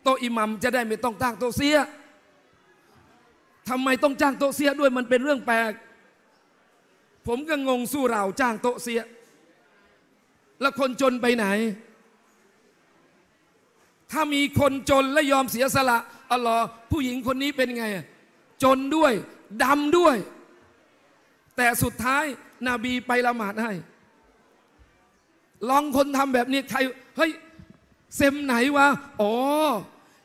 โตอิหมัมจะได้ไม่ต้องจ้างโตเสียทำไมต้องจ้างโตเสียด้วยมันเป็นเรื่องแปลก ผมก็งงสู้เราจ้างโตเสีย แล้วคนจนไปไหน ถ้ามีคนจนและยอมเสียสละอัลลอฮ์ผู้หญิงคนนี้เป็นไง จนด้วยดำด้วย แต่สุดท้ายนาบีไปละหมาดให้ ลองคนทำแบบนี้ ใครเฮ้ยเซมไหนวะ อ๋อ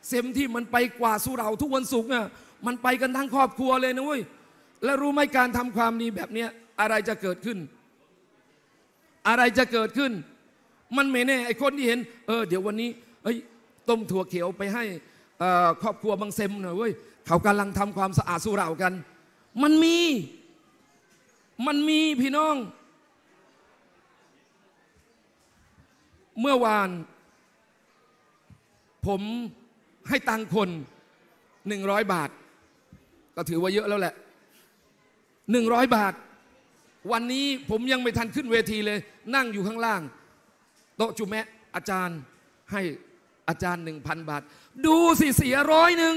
เซมที่มันไปกว่าสุรา ทุกวันศุกร์เนี่ยมันไปกันทั้งครอบครัวเลยนะเว้ย แล้วรู้ไหมการทำความดีแบบเนี้ย อะไรจะเกิดขึ้น อะไรจะเกิดขึ้น มันไม่แน่ไอ้คนที่เห็น เออ เดี๋ยววันนี้เอ้ย ต้มถั่วเขียวไปให้ ครอบครัวบางเซมหน่อยเว้ย เขากำลังทำความสะอาดสุรากัน มันมี มันมีพี่น้อง เมื่อวานผมให้ตังคนหนึ่งร้อยบาท ก็ถือว่าเยอะแล้วแหละหนึ่งร้อยบาท วันนี้ผมยังไม่ทันขึ้นเวทีเลย นั่งอยู่ข้างล่างโต๊ะจุแมะอาจารย์ให้อาจารย์หนึ่งพันบาท ดูสิ เสียร้อยหนึ่ง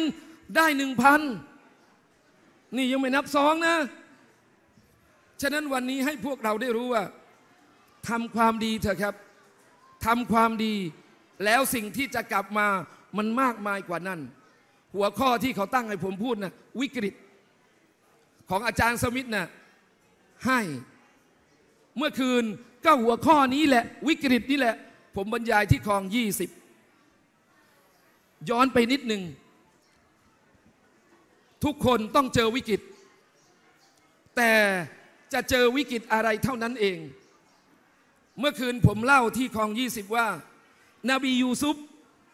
ได้หนึ่งพันนี่ยังไม่นับสองนะ ฉะนั้นวันนี้ให้พวกเราได้รู้ว่าทำความดีเถอะครับทำความดีแล้วสิ่งที่จะกลับมามันมากมายกว่านั้น หัวข้อที่เขาตั้งให้ผมพูดนะวิกฤตของอาจารย์สมิธนะให้ เมื่อคืนก็หัวข้อนี้แหละ วิกฤตนี้แหละ ผมบรรยายที่คลองยี่สิบย้อนไปนิดหนึ่งทุกคนต้องเจอวิกฤต แต่จะเจอวิกฤตอะไรเท่านั้นเอง เมื่อคืนผมเล่าที่คลองยี่สิบว่านบียูซุฟ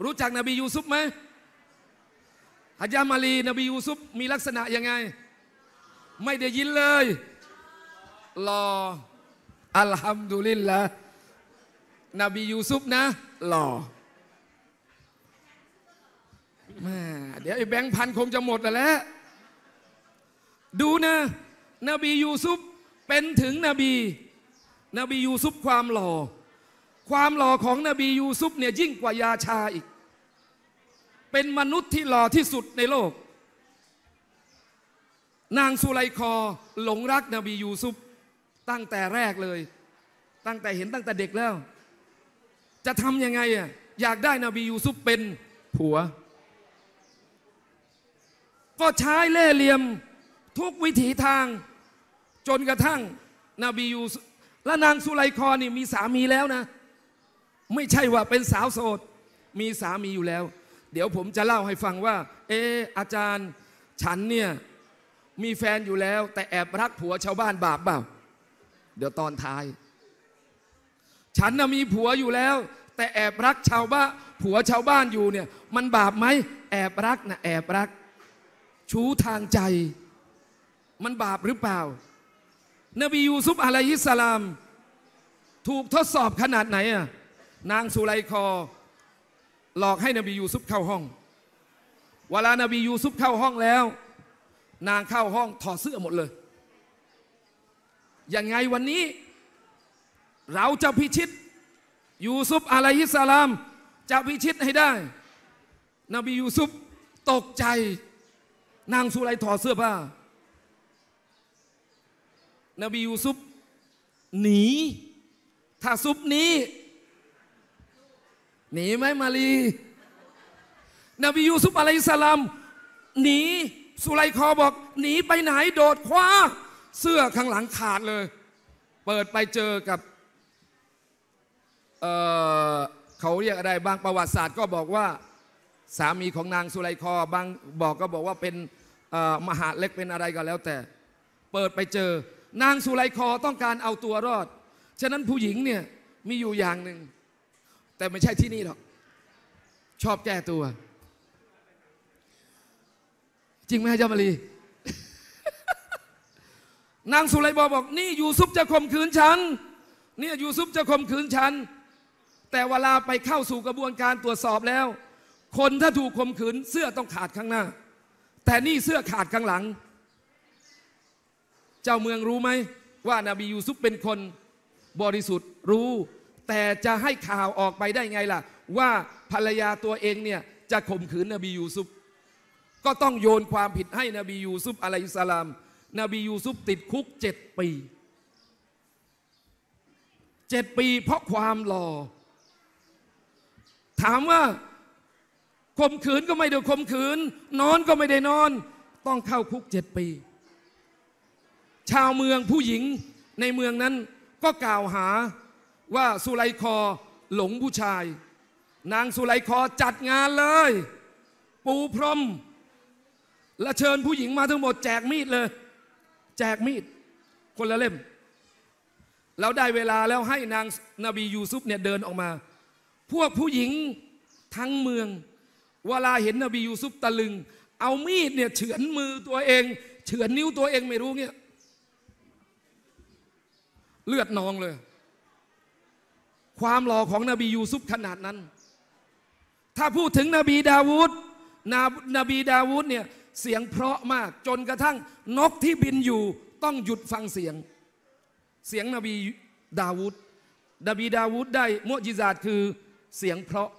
รู้จักนบียูซุฟไหมฮะจามาลีนบียูซุฟมีลักษณะยังไง ไม่ได้ยินเลยรออัลฮัมดุลิลละนบียูซุฟนะหล่อมาเดี๋ยวไอ้แบงค์พันคงจะหมดแล้วแหละดูนะ นบียูซุฟเป็นถึงนบีนบียูซุฟความหล่อความหล่อของนบียูซุฟเนี่ยยิ่งกว่ายาชาอีก เป็นมนุษย์ที่หล่อที่สุดในโลก นางสุไลคอหลงรักนบียูซุฟตั้งแต่แรกเลย ตั้งแต่เห็นตั้งแต่เด็กแล้ว จะทำยังไงอ่ะอยากได้นบียูซุฟเป็นผัว ก็ใช้เล่เหลี่ยมทุกวิถีทางจนกระทั่งนบียูและนางสุไลคอนี่มีสามีแล้วนะไม่ใช่ว่าเป็นสาวโสดมีสามีอยู่แล้ว เดี๋ยวผมจะเล่าให้ฟังว่า เอออาจารย์ ฉันเนี่ยมีแฟนอยู่แล้ว แต่แอบรักผัวชาวบ้านบาปเปล่า เดี๋ยวตอนท้าย ฉันน่ะมีผัวอยู่แล้ว แต่แอบรักชาวบ้านผัวชาวบ้านอยู่เนี่ยมันบาปไหมแอบรักนะแอบรัก ชู้ทางใจ มันบาปหรือเปล่านบียูซุฟอะลัยฮิสสลาม ถูกทดสอบขนาดไหนอ่ะนางสุไลคอ หลอกให้นบียูซุฟเข้าห้อง เวลานบียูซุฟเข้าห้องแล้ว นางเข้าห้องถอดเสื้อหมดเลยยังไงวันนี้ เราจะพิชิต ยูซุฟอะลัยฮิสสลามจะพิชิตให้ได้ นบียูซุฟตกใจ นางสุไลถอดเสื้อผ้า นบียูซุฟหนี ถ้าซุปนี้หนีไหมมารีนบียูซุฟอะลัยสลามหนีสุไลคอบอก หนีไปไหนโดดคว้า เสื้อข้างหลังขาดเลย เปิดไปเจอกับเเขาเรียกอะไรบางประวัติศาสตร์ก็บอกว่าสามีของนางสุไลคอบางบอกก็บอกว่าเป็นมหาเล็กเป็นอะไรก็แล้วแต่ เปิดไปเจอ นางสุไลคอต้องการเอาตัวรอด ฉะนั้นผู้หญิงเนี่ยมีอยู่อย่างหนึ่งแต่ไม่ใช่ที่นี่หรอกชอบแก้ตัว จริงไหมฮะเจ้ามารีนางสุไลบอบอก นี่ยูซุปจะข่มขืนฉันนี่ยูซุปจะข่มขืนฉัน แต่เวลาไปเข้าสู่กระบวนการตรวจสอบแล้ว คนถ้าถูกข่มขืน เสื้อต้องขาดข้างหน้า แต่นี่เสื้อขาดข้างหลัง เจ้าเมืองรู้ไหม ว่านาบียูซุปเป็นคนบริสุทธิ์รู้แต่จะให้ข่าวออกไปได้ไงล่ะ ว่าภรรยาตัวเองเนี่ยจะข่มขืนนบียูซุฟ ก็ต้องโยนความผิดให้นบียูซุฟอะลัยสลาม นบียูซุฟติดคุกเจ็ดปีเจ็ดปี เพราะความหลอ่อถามว่าข่มขืนก็ไม่ได้ข่มขืน นอนก็ไม่ได้นอน ต้องเข้าคุกเจ็ดปี ชาวเมืองผู้หญิงในเมืองนั้นก็กล่าวหาว่าสุไลคอหลงผู้ชาย นางสุไลคอจัดงานเลย ปูพรม และเชิญผู้หญิงมาทั้งหมดแจกมีดเลย แจกมีด คนละเล่มแล้วได้เวลาแล้วให้นางนาบียูซุฟเนี่ยเดินออกมา พวกผู้หญิงทั้งเมือง เวลาเห็นนบียูซุฟตะลึง เอามีดเนี่ยเฉือนมือตัวเอง เฉือนนิ้วตัวเองไม่รู้เนี่ยเลือดนองเลยความหล่อของนบียูซุฟขนาดนั้น ถ้าพูดถึงนบีดาวูดนนบีดาวูดเนี่ยเสียงเพราะมากจนกระทั่งนกที่บินอยู่ต้องหยุดฟังเสียง เสียงนบีดาวูดนบีดาวูดได้มุจิซาดคือเสียงเพราะ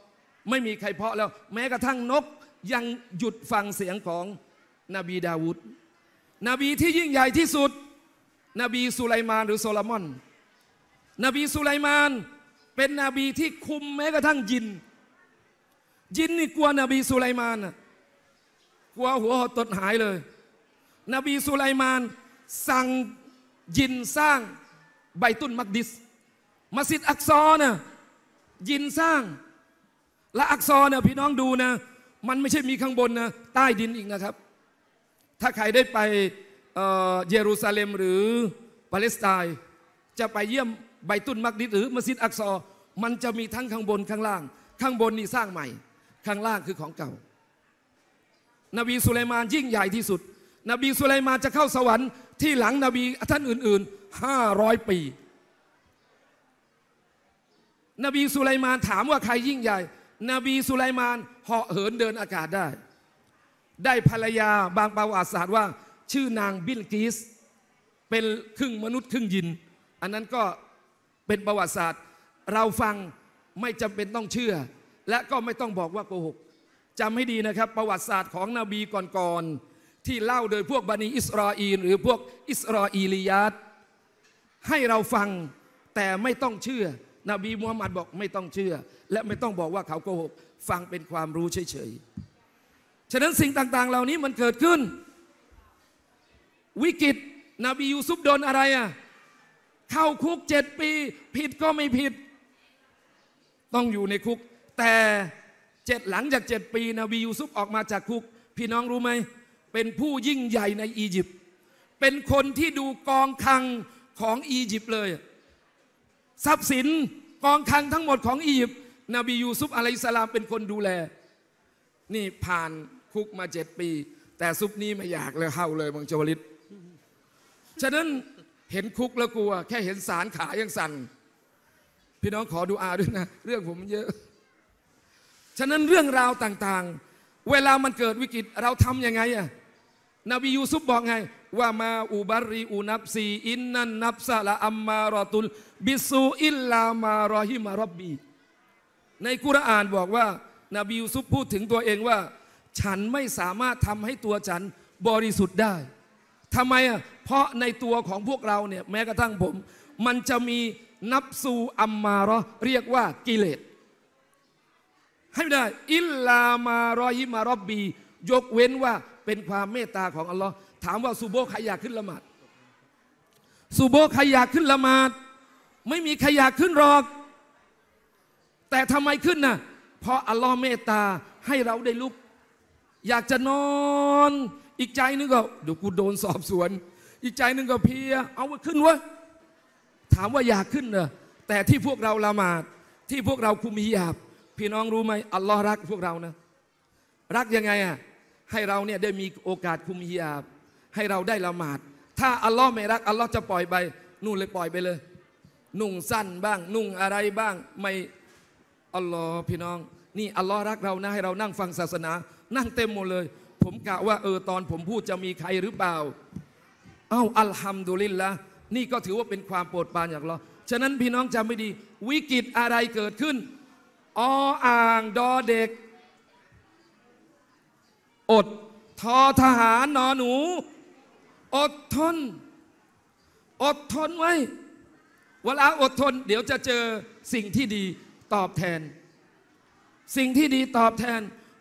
ไม่มีใครเพราะแล้ว แม้กระทั่งนกยังหยุดฟังเสียงของนบีดาวูด นบีที่ยิ่งใหญ่ที่สุด นบีสุไลมาน หรือโซลลมอน นบีสุไลมานเป็นนบีที่คุมแม้กระทั่งยิน ยินนี่กลัวนบีสุไลมานะกลัวหัวหดตดหายเลย นบีสุไลมานสั่งยินสร้างใบตุนมักดิสมัสยิดอักซอนะยินสร้าง และอักซอนะพี่น้องดูนะ มันไม่ใช่มีข้างบนนะใต้ดินอีกนะครับ ถ้าใครได้ไปเยรูซาเล็มหรือปาเลสไตน์จะไปเยี่ยมใบตุนมักดิดหรือมัสยิด อักซอมันจะมีทั้งข้างบนข้างล่างข้างบนนี่สร้างใหม่ ข้างล่างคือของเก่า นบีสุไลมานยิ่งใหญ่ที่สุด นบีสุไลมานจะเข้าสวรรค์ที่หลังนบีท่านอื่นๆห้าร้อยปี นบีสุไลมานถามว่าใครยิ่งใหญ่ นบีสุไลมานเหาะเหินเดินอากาศได้ ได้ภรรยาบางประวัติศาสตร์ว่าชื่อนางบิลกิสเป็นครึ่งมนุษย์ครึ่งยิน อันนั้นก็เป็นประวัติศาสตร์เราฟังไม่จำเป็นต้องเชื่อ และก็ไม่ต้องบอกว่าโกหกจำให้ดีนะครับประวัติศาสตร์ของนบีก่อนๆ ที่เล่าโดยพวกบันิอิสราอีน หรือพวกอิสราอีลียาตให้เราฟังแต่ไม่ต้องเชื่อนบีมูฮัมมัดบอกไม่ต้องเชื่อ และไม่ต้องบอกว่าเขาโกหก ฟังเป็นความรู้เฉยๆฉะนั้นสิ่งต่างๆ เหล่านี้มันเกิดขึ้น วิกฤตนบียูซุฟโดนอะไรอ่ะเข้าคุกเจ็ดปีผิดก็ไม่ผิดต้องอยู่ในคุก แต่เจ็ดหลังจากเจ็ดปี นบียูซุฟออกมาจากคุก พี่น้องรู้ไหมเป็นผู้ยิ่งใหญ่ในอียิปต์เป็นคนที่ดูกองคังของอียิปต์เลย ทรัพย์สินกองคังทั้งหมดของอียิปต์นบียูซุฟอะลัยสลามเป็นคนดูแล นี่ผ่านคุกมาเจ็ดปี แต่ซุปนี้ไม่อยากเลยเข้าเลยบางจวลิตฉะนั้นเห็นคุกแล้วกลัว แค่เห็นสารขายังสั่น พี่น้องขอดูอาด้วยนะ เรื่องผมเยอะ ฉะนั้นเรื่องราวต่าง ๆ เวลามันเกิดวิกฤตเราทำยังไงอะนบียูซุฟบอกไงว่ามาอุบารีอุนับซีอินนัน นับซาละอัมมารอตุล บิสูอิลลามารอฮิมารอบบีในกุรอานบอกว่านาบียูซุฟพูดถึงตัวเองว่า ฉันไม่สามารถทำให้ตัวฉันบริสุทธิ์ได้ทำไมอ่ะเพราะในตัวของพวกเราเนี่ยแม้กระทั่งผม มันจะมีนับซูอัมมาระเรียกว่ากิเลสให้ไม่ได้อิลลามารอยิมารอบบี ยกเว้นว่าเป็นความเมตตาของอัลลอฮ์ถามว่าซูโบใครอยากขึ้นละหมาดซูโบใครอยากขึ้นละหมาดไม่มีใครอยากขึ้นหรอก แต่ทำไมขึ้นนะ่ะเพราะอัลลอฮ์เมตตาให้เราได้ลุก อยากจะนอนอีกใจนึงก็เดี๋ยวกูโดนสอบสวนีกใจหนึ่งก็เพียเอาขึ้นวะถามว่าอยากขึ้นเหรอแต่ที่พวกเราละหมาด ที่พวกเราคุมียาบ พี่น้องรู้ไหมอัลลอฮ์รักพวกเรานะ รักยังไงอ่ะให้เราเนี่ยได้มีโอกาสคุมียาบ ให้เราได้ละหมาด ถ้าอัลลอฮ์ไม่รักอัลลอฮ์จะปล่อยไปนู่นเลยปล่อยไปเลยนุ่งสั้นบ้างนุ่งอะไรบ้างไม่ อัลลอฮ์พี่น้องนี่อัลลอฮ์รักเรานะให้เรานั่งฟังศาสนา นั่งเต็มหมดเลย ผมกะว่าเออตอนผมพูดจะมีใครหรือเปล่าเอา้าอัลฮัมดุลิลละนี่ก็ถือว่าเป็นความโปรดปรานอย่างเราฉะนั้นพี่น้องจำไม่ดีวิกฤตอะไรเกิดขึ้น ออ่างดอเด็ก อดทอทหารนอหนู อดทน อดทนไว้เวลาอดทนเดี๋ยวจะเจอสิ่งที่ดีตอบแทน สิ่งที่ดีตอบแทน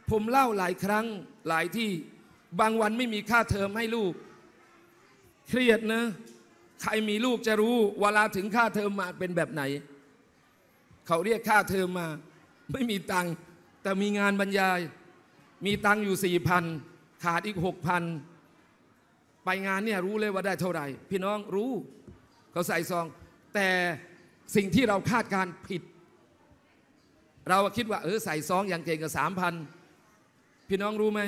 ผมเล่าหลายครั้งหลายที่บางวันไม่มีค่าเทอมให้ลูกเครียดนะใครมีลูกจะรู้ เวลาถึงค่าเทอมมาเป็นแบบไหน เขาเรียกค่าเทอมมาไม่มีตังค์แต่มีงานบรรยาย มีตังค์อยู่สี่พันขาดอีกหกพันไปงานเนี่ยรู้เลยว่าได้เท่าไหร่ พี่น้องรู้ เขาใส่ซองแต่สิ่งที่เราคาดการผิด เราคิดว่าเออใส่ซองอย่างเก่งกับสามพันพี่น้องรู้ไหม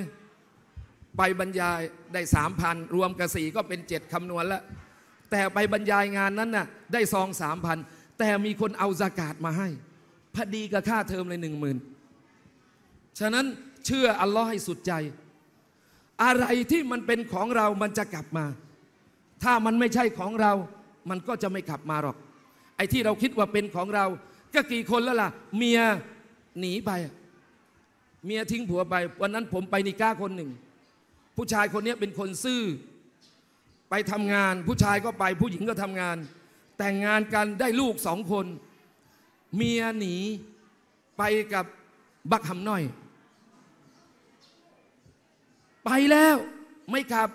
ไปบรรยายได้สามพันรวมกับสี่ก็เป็นเจ็ดคำนวณแล้ว แต่ไปบรรยายงานนั้นน่ะได้ซองสามพันแต่มีคนเอาสากาศมาให้พอดีกับค่าเทอมเลยหนึ่งหมื่นฉะนั้นเชื่ออัลลอฮ์ให้สุดใจ อะไรที่มันเป็นของเรามันจะกลับมา ถ้ามันไม่ใช่ของเรา มันก็จะไม่กลับมาหรอก ไอ้ที่เราคิดว่าเป็นของเรา ก็กี่คนแล้วล่ะ เมียหนีไป เมียทิ้งผัวไปวันนั้นผมไปนิก้าคนหนึ่งผู้ชายคนนี้เป็นคนซื่อไปทำงานผู้ชายก็ไปผู้หญิงก็ทำงาน แต่งงานกันได้ลูกสองคน เมียหนีไปกับบักหำน้อย ไปแล้วไม่กลับ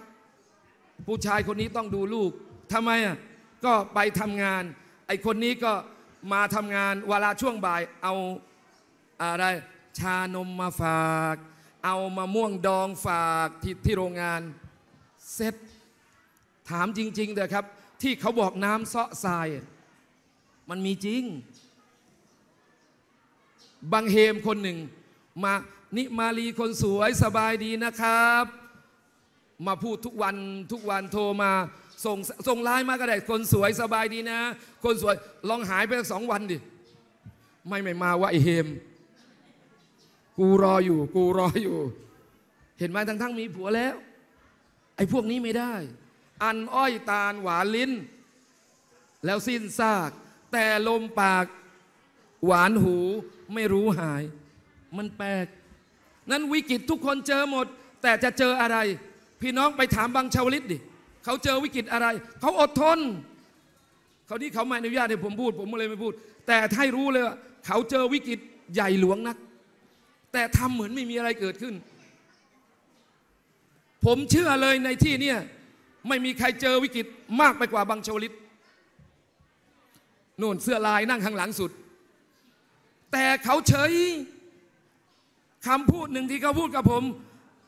ผู้ชายคนนี้ต้องดูลูกทำไมอ่ะก็ไปทำงานไอคนนี้ก็มาทำงาน เวลาช่วงบ่าย เอาอะไรชานมมาฝากเอามะม่วงดองฝากที่ที่โรงงานเสร็จถามจริงๆเด้อครับ ที่เขาบอกน้ำเซาะทราย มันมีจริงบางเฮมคนหนึ่ง มา นิมาลีคนสวยสบายดีนะครับ มาพูดทุกวันทุกวันโทรมาส่งส่งไลน์มาก็ได้คนสวยสบายดีนะ คนสวยลองหายไปสักสองวันดิ ไม่ไม่มาว่า ไอเฮมกูรออยู่กูรออยู่ เห็นไหมทั้งทั้งมีผัวแล้ว ไอ้พวกนี้ไม่ได้ อันอ้อยตาลหวานลิ้น แล้วสิ้นซาก แต่ลมปากหวานหูไม่รู้หาย มันแปลกนั้นวิกฤตทุกคนเจอหมด แต่จะเจออะไร พี่น้องไปถามบางชาวลิตดิเขาเจอวิกฤตอะไรเขาอดทนเขาที่เขาไม่อนุญาตให้ผมพูด ผมเลยไม่พูด แต่ให้รู้เลยเขาเจอวิกฤตใหญ่หลวงนักแต่ทำเหมือนไม่มีอะไรเกิดขึ้น ผมเชื่อเลยในที่เนี่ยไม่มีใครเจอวิกฤตมากไปกว่าบังโชลิตนู่นเสื้อลายนั่งข้างหลังสุด แต่เขาเฉยคำพูดหนึ่งที่เขาพูดกับผม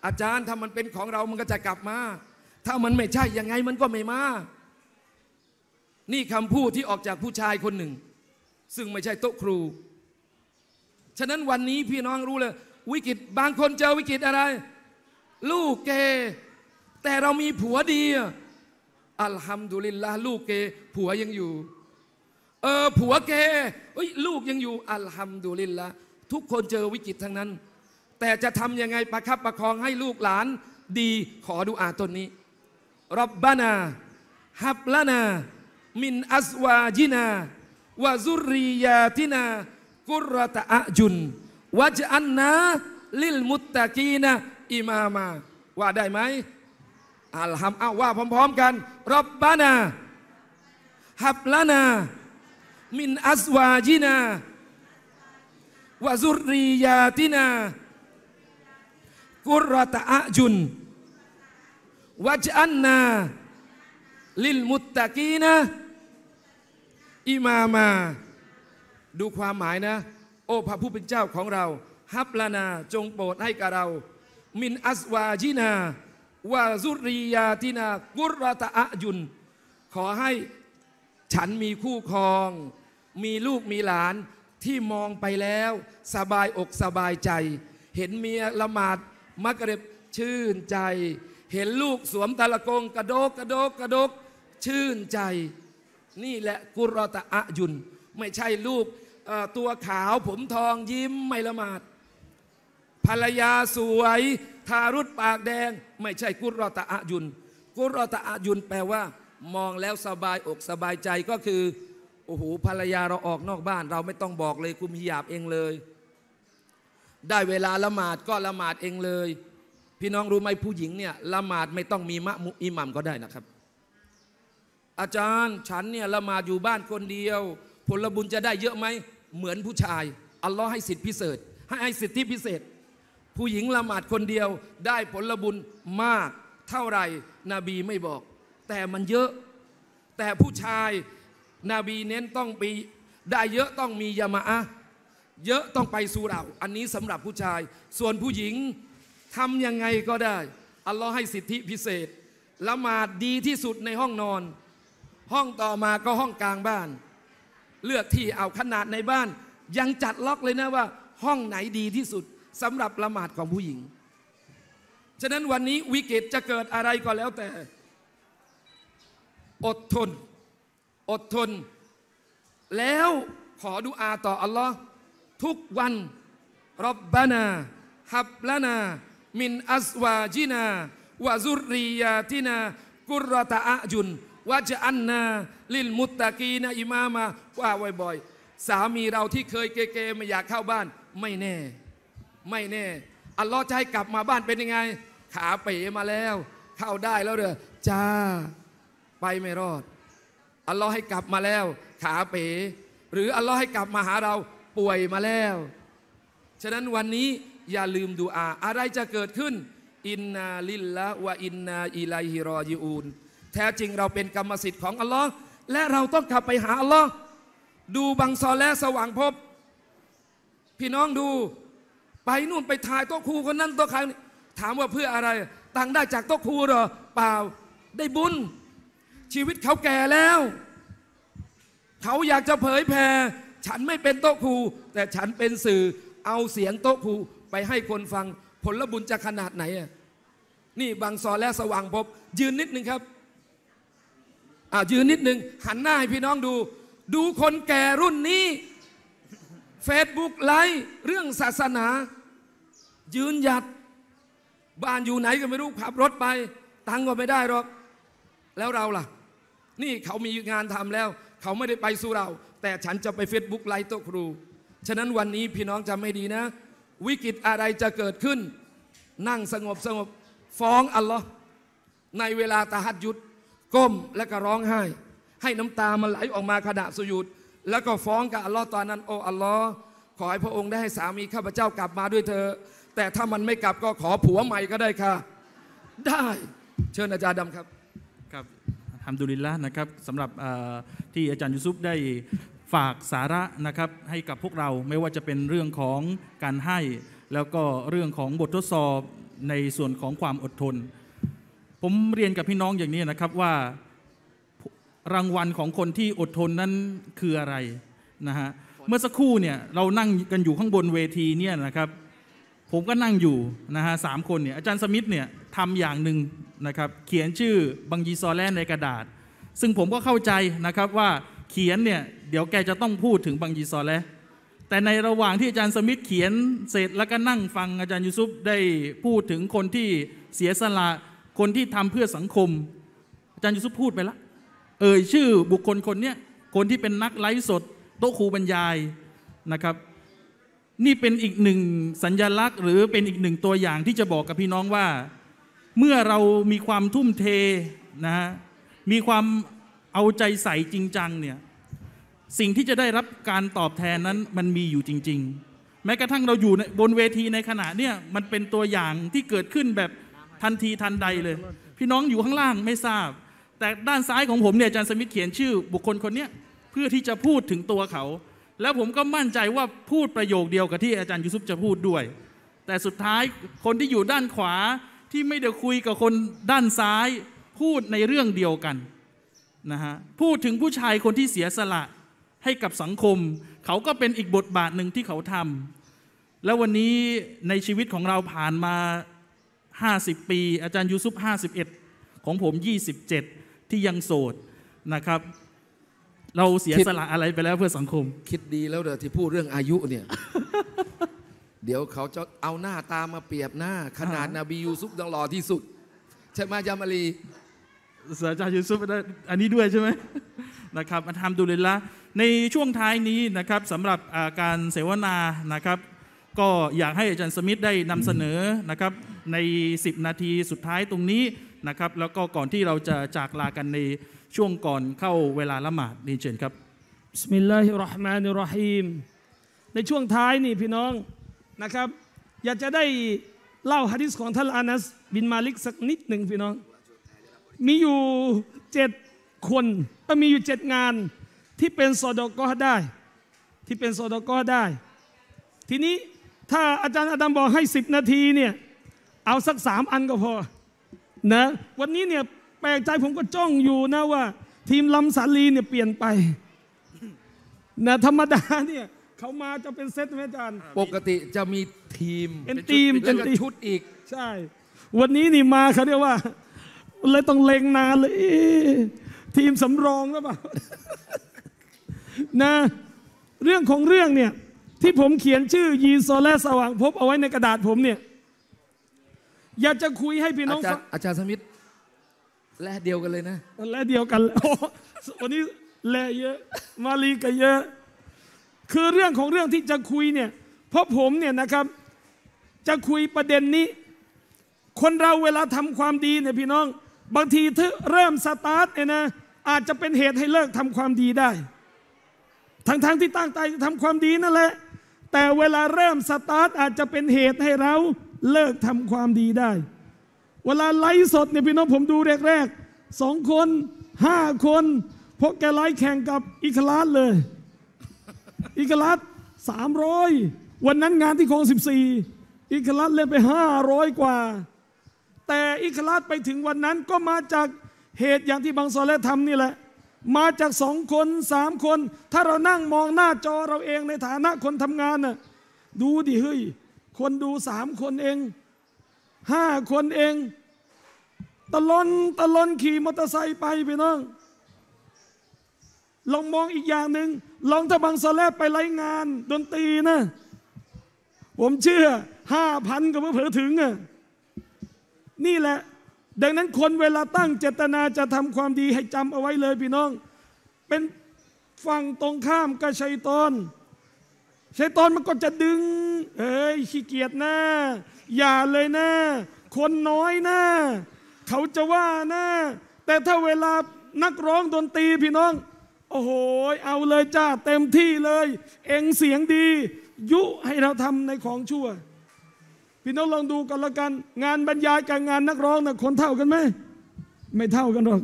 อาจารย์ถ้ามันเป็นของเรามันก็จะกลับมา ถ้ามันไม่ใช่ยังไงมันก็ไม่มา นี่คำพูดที่ออกจากผู้ชายคนหนึ่ง ซึ่งไม่ใช่โต๊ะครูฉะนั้นวันนี้พี่น้องรู้เลยวิกฤตบางคนเจอวิกฤตอะไร ลูกเก แต่เรามีผัวดีอัลฮัมดุลิลละลูกเกผัวยังอยู่ เออ ผัวเกอ้ลูกยังอยู่ อัลฮัมดุลิลละทุกคนเจอวิกฤตทั้งนั้น แต่จะทำยังไงประคับประคองให้ลูกหลานดีขอดูอาตนนี้รับบานาฮับลานา มินอัสวาจินาวาซุรียาตินา kurrata a'jun waj'anna lil muttaqina imama wa mai alham awa ah, pom-pom kan rabbana hablana min azwajina wa zurriyatina kurrata a'jun waj'anna lil muttaqina imama ดูความหมายนะ โอ้พระผู้เป็นเจ้าของเราฮับลานาจงโปรดให้กับเรา มินอัสวาจินาวาซุริยาตินากุรตะอะยุน ขอให้ฉันมีคู่ครอง มีลูกมีหลานที่มองไปแล้ว สบายอกสบายใจ เห็นเมียละหมาดมักเร็บชื่นใจ เห็นลูกสวมตะละกง กระโดกกระโดกกระโดกชื่นใจ นี่แหละกุรตะอะยุน ไม่ใช่ลูกตัวขาวผมทองยิ้มไม่ละหมาดภรรยาสวยทารุดปากแดง ไม่ใช่กุรอตะอายุน กุรอตะอายุนแปลว่ามองแล้วสบายอกสบายใจก็คือโอ้โหภรรยาเราออกนอกบ้านเราไม่ต้องบอกเลยคุณหิยาบเองเลย ได้เวลาละหมาดก็ละหมาดเองเลย พี่น้องรู้ไหมผู้หญิงเนี่ยละหมาดไม่ต้องมีมะมุอิหมัมก็ได้นะครับ อาจารย์ ฉันเนี่ยละหมาดอยู่บ้านคนเดียว ผลบุญจะได้เยอะไหมเหมือนผู้ชายอัลลอฮ์ให้สิทธิพิเศษให้สิทธิพิเศษ ผู้หญิงละหมาดคนเดียวได้ผลบุญมากเท่าไหร่นบีไม่บอก แต่มันเยอะ แต่ผู้ชายนาบีเน้นต้องปีได้เยอะต้องมียามะอะเยอะต้องไปสู่เราอันนี้สำหรับผู้ชาย ส่วนผู้หญิงทำยังไงก็ได้ อัลลอฮ์ให้สิทธิพิเศษละหมาดดีที่สุดในห้องนอน ห้องต่อมาก็ห้องกลางบ้านเลือกที่เอาขนาดในบ้าน ยังจัดล็อกเลยนะว่า ห้องไหนดีที่สุดสำหรับละหมาดของผู้หญิง ฉะนั้นวันนี้วิกฤตจะเกิดอะไรก็แล้วแต่ อดทนอดทนแล้วขอดุอาต่ออัลลอฮ์ทุกวัน รบบานาฮับลานามินอัสวาจินา วะซุรียาตินา กุรตะอาจุนว่าจะอันนาลินมุตตะกีนะอิมามาว่าบ่อยๆสามีเราที่เคยเกเ์ไม่อยากเข้าบ้าน ไม่แน่ ไม่แน่ อัลลอฮ์จะให้กลับมาบ้านเป็นยังไง ขาเป๋มาแล้ว เข้าได้แล้วเด้อจ้า ไปไม่รอด อัลลอฮ์ให้กลับมาแล้ว ขาเป๋ หรืออัลลอฮ์ให้กลับมาหาเราป่วยมาแล้วฉะนั้นวันนี้อย่าลืมดูอาอะไรจะเกิดขึ้น อินนาลิลละวะอินนาอิไลฮิรอยิอูนแท้ จริงเราเป็นกรรมสิทธิ์ของอัลลอฮ์และเราต้องกลับไปหาอัลลอฮ์ดูบังซอและสว่างพบ พี่น้องดู ไปนู่นไปถ่ายโต๊ะครูคนนั้นโต๊ะใครถามว่าเพื่ออะไร ตังได้จากโต๊ะครูหรอ เปล่าได้บุญ ชีวิตเขาแก่แล้ว เขาอยากจะเผยแผ่ฉันไม่เป็นโต๊ะครูแต่ฉันเป็นสื่อเอาเสียงโต๊ะครูไปให้คนฟัง ผลบุญจะขนาดไหนอ่ะนี่บางซอและสว่างพบ ยืนนิดนึงครับอายืนนิดนึงหันหน้าให้พี่น้องดู ดูคนแก่รุ่นนี้เฟซบุ๊กไลฟ์เรื่องศาสนา ยืนหยัด บ้านอยู่ไหนก็ไม่รู้ขับรถไปตังก็ไม่ได้หรอกแล้วเราล่ะ นี่เขามีงานทำแล้ว เขาไม่ได้ไปสู่เรา แต่ฉันจะไปเฟซบุ๊กไลฟ์โต๊ะครู ฉะนั้นวันนี้พี่น้องจำไม่ดีนะ วิกฤตอะไรจะเกิดขึ้น นั่งสงบสงบ ฟ้องอัลลอฮ์ในเวลาตาฮัดยุธก้มและก็ร้องไห้ให้น้ำตามันไหลออกมาขณะสุยุดแล้วก็ฟ้องกับอัลลอฮ์ตอนนั้นโอ้อัลลอฮ์ขอให้พระองค์ได้ให้สามีข้าพเจ้ากลับมาด้วยเธอแต่ถ้ามันไม่กลับก็ขอผัวใหม่ก็ได้ค่ะ ได้เชิญอาจารย์ดำครับครับฮัมดุลิลละนะครับสำหรับที่อาจารย์ยูซุปได้ฝากสาระนะครับให้กับพวกเราไม่ว่าจะเป็นเรื่องของการให้ แล้วก็เรื่องของบททดสอบในส่วนของความอดทนผมเรียนกับพี่น้องอย่างนี้นะครับว่ารางวัลของคนที่อดทนนั้นคืออะไรนะฮะเมื่อสักครู่เนี่ยเรานั่งกันอยู่ข้างบนเวทีเนี่ยนะครับ ผมก็นั่งอยู่นะฮะสามคนเนี่ยอาจารย์สมิธเนี่ยทำอย่างหนึ่งนะครับเขียนชื่อบังยีซอแลนในกระดาษ ซึ่งผมก็เข้าใจนะครับว่าเขียนเนี่ยเดี๋ยวแก จะต้องพูดถึงบังยีซอแลแต่ในระหว่างที่อาจารย์สมิธเขียนเสร็จแล้วก็นั่งฟังอาจารย์ยูซุปได้พูดถึงคนที่เสียสละคนที่ทำเพื่อสังคม อาจารย์ยุสุพูดไปละเอ่ยชื่อบุคคลคนเนี้ยคนที่เป็นนักไลฟ์สด โต๊ะครูบรรยายนะครับ นี่เป็นอีกหนึ่งสัญญลักษณ์ หรือเป็นอีกหนึ่งตัวอย่างที่จะบอกกับพี่น้องว่า เมื่อเรามีความทุ่มเทนะมีความเอาใจใส่จริงจังเนี่ยสิ่งที่จะได้รับการตอบแทนนั้นมันมีอยู่จริง ๆ แม้กระทั่งเราอยู่บนเวทีในขณะเนี่ยมันเป็นตัวอย่างที่เกิดขึ้นแบบทันทีทันใดเลย พี่น้องอยู่ข้างล่างไม่ทราบ แต่ด้านซ้ายของผมเนี่ยอาจารย์สมิธเขียนชื่อ บุคคลคนนี้เพื่อที่จะพูดถึงตัวเขา แล้วผมก็มั่นใจว่าพูดประโยคเดียวกับที่อาจารย์ยูซุปจะพูดด้วย แต่สุดท้ายคนที่อยู่ด้านขวาที่ไม่ได้คุยกับคนด้านซ้ายพูดในเรื่องเดียวกันนะฮะพูดถึงผู้ชายคนที่เสียสละให้กับสังคม เขาก็เป็นอีกบทบาทหนึ่งที่เขาทำแล้ววันนี้ในชีวิตของเราผ่านมา50 ปี อาจารย์ยูซุป51 ของผม 27 ที่ยังโสด นะครับ เราเสียสละอะไรไปแล้วเพื่อสังคมคิดดีแล้วเดี๋ยวที่พูดเรื่องอายุเนี่ย เดี๋ยวเขาจะเอาหน้าตามาเปรียบหน้าขนาดนาบียูซุปยังหล่อที่สุด ใช่ไหมยามารีอาจารย์ยูซุปอันนี้ด้วยใช่ไหมนะครับมาทำดูเลยละ ในช่วงท้ายนี้นะครับสำหรับการเสวนานะครับ ก็อยากให้อาจารย์สมิธได้นำเสนอนะครับใน 10 นาทีสุดท้ายตรงนี้นะครับ แล้วก็ก่อนที่เราจะจากลากันในช่วงก่อนเข้าเวลาละหมาดนี่เชิญครับบิสมิลลาฮิรราะห์มานิรราะฮีมในช่วงท้ายนี่พี่น้องนะครับ อยากจะได้เล่าฮะดิษของท่านอานัสบินมาลิกสักนิดหนึ่งพี่น้อง มีอยู่เจ็ดคนมีอยู่เจ็ดงาน ที่เป็นสอดก็ได้ ที่เป็นสอดก็ได้ ทีนี้ถ้าอาจารย์อาดัมบอกให้สิบนาทีเนี่ยเอาสักสามอันก็พอนะวันนี้เนี่ยแปลกใจผมก็จ้องอยู่นะว่า ทีมลำสาลีเนี่ยเปลี่ยนไปนะธรรมดาเนี่ยเขามาจะเป็นเซตไหมอาจารย์ปกติจะมีทีม เป็นทีมเป็นชุดอีก ใช่ วันนี้นี่มาเขาเรียกว่าเลยต้องเลงนานเลยทีมสำรองแล้วเปล่านะ เรื่องของเรื่องเนี่ยที่ผมเขียนชื่อ ยีโซและสว่าง พบเอาไว้ในกระดาษผมเนี่ยอยากจะคุยให้พี่น้องอาจารย์อาจารย์สมิธและเดียวกันเลยนะ และเดียวกันวันนี้แลเยอะมาลีก็เยอะ คือเรื่องของเรื่องที่จะคุยเนี่ย เพราะผมเนี่ยนะครับ จะคุยประเด็นนี้ คนเราเวลาทำความดีเนี่ยพี่น้องบางทีถ้าเริ่มสตาร์ทเนี่ยนะอาจจะเป็นเหตุให้เลิกทำความดีได้ ทั้งๆทที่ตั้งใจจะทำความดีนั่นแหละแต่เวลาเริ่มสตาร์ทอาจจะเป็นเหตุให้เราเลิกทำความดีได้ เวลาไลฟ์สดเนี่ยพี่น้องผมดูแรกๆสองคนห้าคนพราะแกไลฟ์แข่งกับอิคลาสเลย อิคลาสสามร้อยวันนั้นงานที่คลองสิบสี่อิคลาสเล่นไปห้าร้อยกว่า แต่อิคลาสไปถึงวันนั้นก็มาจากเหตุอย่างที่บางซอและทำนี่แหละ มาจากสองคนสามคน ถ้าเรานั่งมองหน้าจอเราเองในฐานะคนทำงานน่ะดูดิเฮ้ยคนดูสามคนเอง ห้าคนเองตะลอนตะลอนขี่มอเตอร์ไซค์ไปพี่น้อง ลองมองอีกอย่างหนึ่ง ลองถ้าบางสแลบไปไล่งานดนตรีนะ ผมเชื่อห้าพันก็เพื่อถึงอ่ะนี่แหละ ดังนั้นคนเวลาตั้งเจตนาจะทำความดีให้จำเอาไว้เลยพี่น้อง เป็นฝั่งตรงข้ามกับชัยตอนชัยตอนมันก็จะดึงเฮ้ยขี้เกียจนะ อย่าเลยนะ คนน้อยนะ เขาจะว่านะ แต่ถ้าเวลานักร้องดนตรีพี่น้อง โอ้โหเอาเลยจ้าเต็มที่เลย เองเสียงดี ยุให้เราทำในของชั่ว พี่น้องลองดูกันละกันงานบรรยายกับงานนักร้องน่ะคนเท่ากันไหมไม่เท่ากันหรอก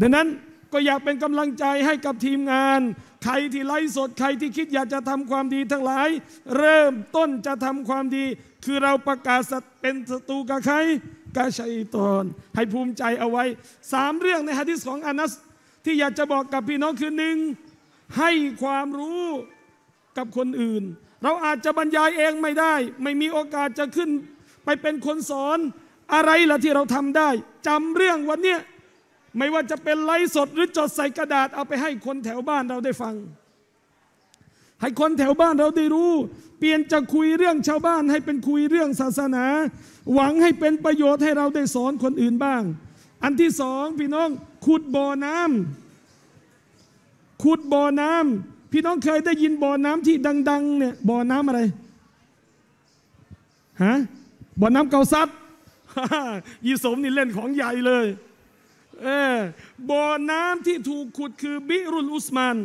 ดังนั้นก็อยากเป็นกำลังใจให้กับทีมงานใครที่ไลฟ์สดใครที่คิดอยากจะทำความดีทั้งหลาย เริ่มต้นจะทำความดี คือเราประกาศเป็นศัตรูกับใครกับชัยตอนให้ภูมิใจเอาไว้สามเรื่องในฮะดิษของอานัสที่อยากจะบอกกับพี่น้องคือหนึ่งให้ความรู้กับคนอื่น เราอาจจะบรรยายเองไม่ได้ ไม่มีโอกาสจะขึ้น ไปเป็นคนสอนอะไรล่ะที่เราทำได้จำเรื่องวันเนี้ไม่ว่าจะเป็นไลฟ์สด หรือจดใส่กระดาษเอาไปให้คนแถวบ้านเราได้ฟัง ให้คนแถวบ้านเราได้รู้ เปลี่ยนจากคุยเรื่องชาวบ้าน ให้เป็นคุยเรื่องศาสนา หวังให้เป็นประโยชน์ให้เราได้สอนคนอื่นบ้าง อันที่สอง พี่น้องขุดบ่อน้ำขุดบ่อน้ำ พี่น้องเคยได้ยินบ่อน้ำที่ดัง ๆเนี่ยบ่อน้ำอะไรฮะบ่อน้ำเกาซัดยี่สมนี่เล่นของใหญ่เลยบ่อน้ำที่ถูกขุดคือบิรุล อุสมาน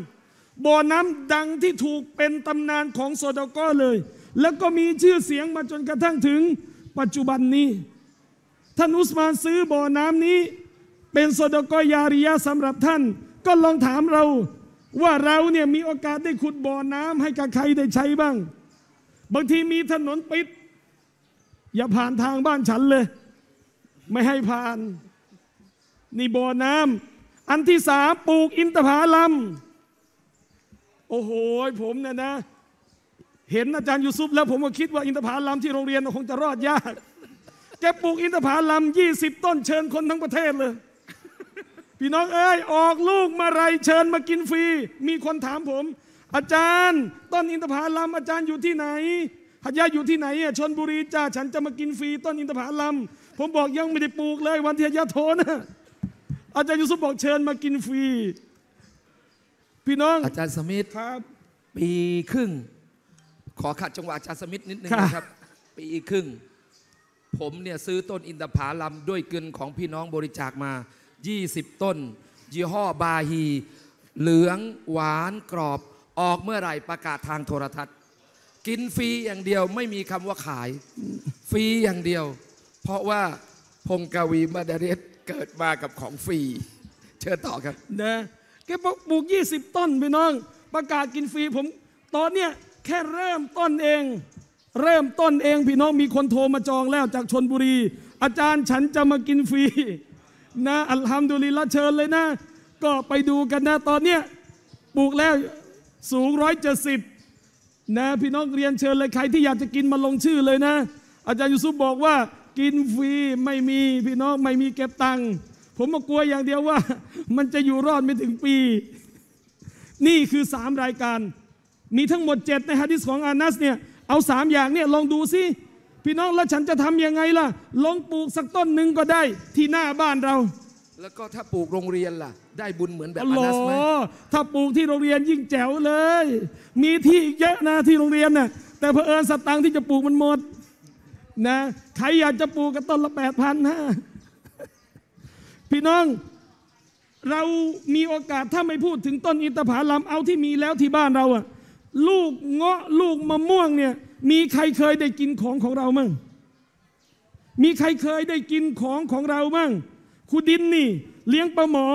บ่อน้ำดังที่ถูกเป็นตำนานของโซดกอเลย แล้วก็มีชื่อเสียงมาจนกระทั่งถึง ปัจจุบันนี้ท่านอุสมานซื้อบ่อน้ำนี้ เป็นโซดกอยาริยะสำหรับท่าน ก็ลองถามเรา ว่าเราเนี่ยมีโอกาสได้ขุดบ่อน้ำให้กับใครได้ใช้บ้าง บางที มีถนนปิด อย่าผ่านทางบ้านฉันเลย ไม่ให้ผ่านนี่บ่อน้ำอันที่สามปลูกอินทผาลัมโอ้โหผมเนี่ยนะ เห็นอาจารย์ยูซุปแล้ว ผมก็คิดว่าอินทผาลัม ที่โรงเรียนคงจะรอดยากแกปลูกอินทผาลัมยี่สิบต้นเชิญคนทั้งประเทศเลย พี่น้องเอ้ยออกลูก มาไรเชิญมากินฟรีมีคนถามผม อาจารย์ ต้นอินทผาลัม อาจารย์อยู่ที่ไหนหัตยาอยู่ที่ไหนอ่ะชนบุรีจ้าฉันจะมากินฟรีต้นอินทผาลัม ผมบอกยังไม่ได้ปลูกเลย วันที่หัตยาโทนะอาจารย์ยูซุบอกเชิญมากินฟรี พี่น้อง อาจารย์สมิธครับ ปีครึ่ง ขอขัดจังหวะอาจารย์สมิธนิดนึงนะครับ ปีครึ่ง ผมเนี่ย ซื้อต้นอินทผลัมด้วยเงินของพี่น้องบริจาคมา20ต้น ยี่ห้อบาฮี เหลืองหวานกรอบ ออกเมื่อไหร่ประกาศทางโทรทัศน์ กินฟรีอย่างเดียวไม่มีคำว่าขาย ฟรีอย่างเดียว เพราะว่าพงกวีมาดาเรสเกิดมากับของฟรีเชิญต่อครับนะแกปลูก20ต้นพี่น้องประกาศกินฟรีผม ตอนเนี้ยแค่เริ่มต้นเอง เริ่มต้นเองพี่น้องมีคนโทรมาจองแล้วจากชนบุรี อาจารย์ฉันจะมากินฟรีนะอัลฮัมดุลิลละเชิญเลยนะ ก็ไปดูกันนะ ตอนเนี้ยปลูกแล้วสูงร้อยเจ็ดสิบนะพี่น้องเรียนเชิญเลยใครที่อยากจะกินมาลงชื่อเลยนะ อาจารย์ยูซุปบอกว่ากินฟรีไม่มีพี่น้องไม่มีเก็บตังค์ผมมากลัวอย่างเดียวว่า มันจะอยู่รอดไม่ถึงปี นี่คือสามรายการ มีทั้งหมดเจ็ดในฮะดิษของอานัสเนี่ย เอาสามอย่างเนี่ยลองดูสิพี่น้องแล้วฉันจะทำยังไงล่ะลองปลูกสักต้นหนึ่งก็ได้ที่หน้าบ้านเรา แล้วก็ถ้าปลูกโรงเรียนล่ะ ได้บุญเหมือนแบบอานัสไหมถ้าปลูกที่โรงเรียนยิ่งแจ๋วเลย มีที่เยอะนะที่โรงเรียนน่ะแต่เพอิญสตังค์ที่จะปลูกมันหมดนะใครอยากจะปลูกกระต้นละแปดพันห้าพี่น้อง เรามีโอกาสถ้าไม่พูดถึงต้นอินทผาลัมเอาที่มีแล้วที่บ้านเราอะลูกเงาะลูกมะม่วงเนี่ยมีใครเคยได้กินของของเรามั่งมีใครเคยได้กินของของเรามั่งคุดินนี่ เลี้ยงปลาหมอ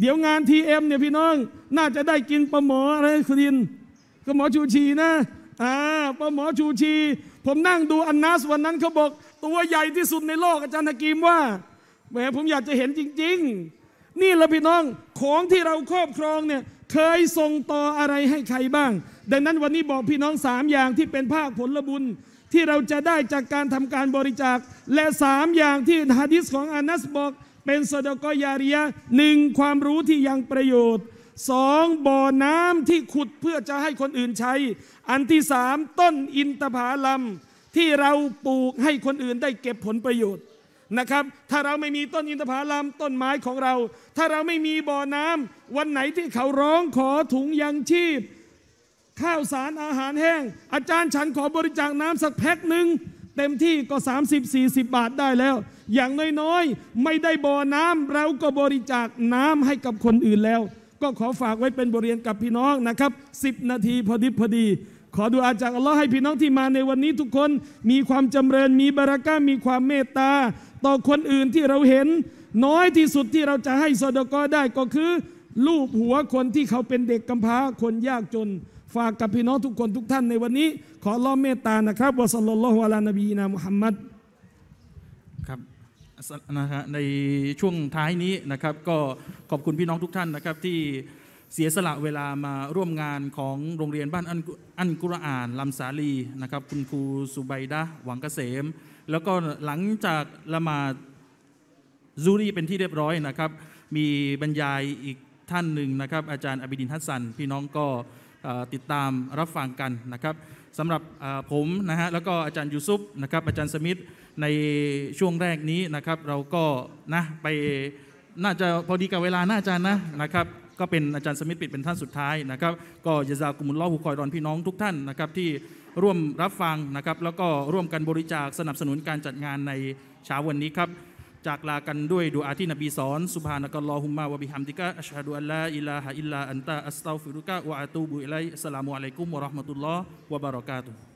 เดี๋ยวงานทีเอ็มเนี่ยพี่น้อง น่าจะได้กินปลาหมออะไรคุดินก็หมอชูชีนะอ่าปลาหมอชูชีผมนั่งดูอันนัสวันนั้นเขาบอก ตัวใหญ่ที่สุดในโลกอาจารย์ฮากีมว่าแหมผมอยากจะเห็นจริง ๆ นี่ละพี่น้องของที่เราครอบครองเนี่ยเคยส่งต่ออะไรให้ใครบ้าง ดังนั้นวันนี้บอกพี่น้องสามอย่างที่เป็นภาคผลบุญ ที่เราจะได้จากการทำการบริจาค และสามอย่างที่ฮะดิษของอานัสบอกเป็นสดกยาริยะหนึ่งความรู้ที่ยังประโยชน์สองบ่อน้ำที่ขุดเพื่อจะให้คนอื่นใช้ อันที่สามต้นอินทผาลัมที่เราปลูกให้คนอื่นได้เก็บผลประโยชน์นะครับ ถ้าเราไม่มีต้นอินทผลัมต้นไม้ของเรา ถ้าเราไม่มีบ่อน้ำวันไหนที่เขาร้องขอถุงยังชีพ ข้าวสารอาหารแห้ง อาจารย์ฉันขอบริจาคน้ำสักแพ็คหนึ่งเต็มที่ก็ 30-40 บาทได้แล้ว อย่างน้อยๆไม่ได้บ่อน้ำเราก็บริจาคน้ำให้กับคนอื่นแล้วก็ขอฝากไว้เป็นบทเรียนกับพี่น้องนะครับ10นาทีพอดิบพอดี ขอดูอาจากอัลลอฮ์ให้พี่น้องที่มาในวันนี้ทุกคนมีความจำเริญมีบารัก้ามีความเมตตา ต่อคนอื่นที่เราเห็น น้อยที่สุดที่เราจะให้สดกอได้ก็คือลูกหัวคนที่เขาเป็นเด็กกำพร้าคนยากจน ฝากกับพี่น้องทุกคนทุกท่านในวันนี้ ขอรลอเมตตานะครับวะสัลลัลลอฮุอะลานบีนามุฮัมมัดนะฮะในช่วงท้ายนี้นะครับก็ขอบคุณพี่น้องทุกท่านนะครับที่เสียสละเวลามาร่วมงานของโรงเรียนบ้านอันกุรอานลำสาลีนะครับคุณครูสุไบดะหวังเกษม แล้วก็หลังจากละมาซูรีเป็นที่เรียบร้อยนะครับ มีบรรยายอีกท่านหนึ่งนะครับอาจารย์อบิดินทัสันพี่น้องก็ติดตามรับฟังกันนะครับสำหรับผมนะฮะแล้วก็อาจารย์ยูซุปนะครับอาจารย์สมิธในช่วงแรกนี้นะครับเราก็นะไปน่าจะพอดีกับเวลาน่าอาจารย์นะนะครับก็เป็นอาจารย์สมิธปิดเป็นท่านสุดท้ายนะครับก็ยาซากุมุลลอฮุคอยรอนพี่น้องทุกท่านนะครับที่ร่วมรับฟังนะครับแล้วก็ร่วมกันบริจาคสนับสนุนการจัดงานในเช้าวันนี้ครับจากลากันด้วยดูอาที่นบีสอนสุบฮานะกัลลอฮุมมาวะบิฮัมดิกะอัชฮะดุอัลลาอิลาฮะอิลลาอันตะอัสตัฟิรุกะวะอะตูบุอิลัยสสลามุอะลัยกุมวะเราะห์มะตุลลอฮ์วะบะเราะกาตุฮ์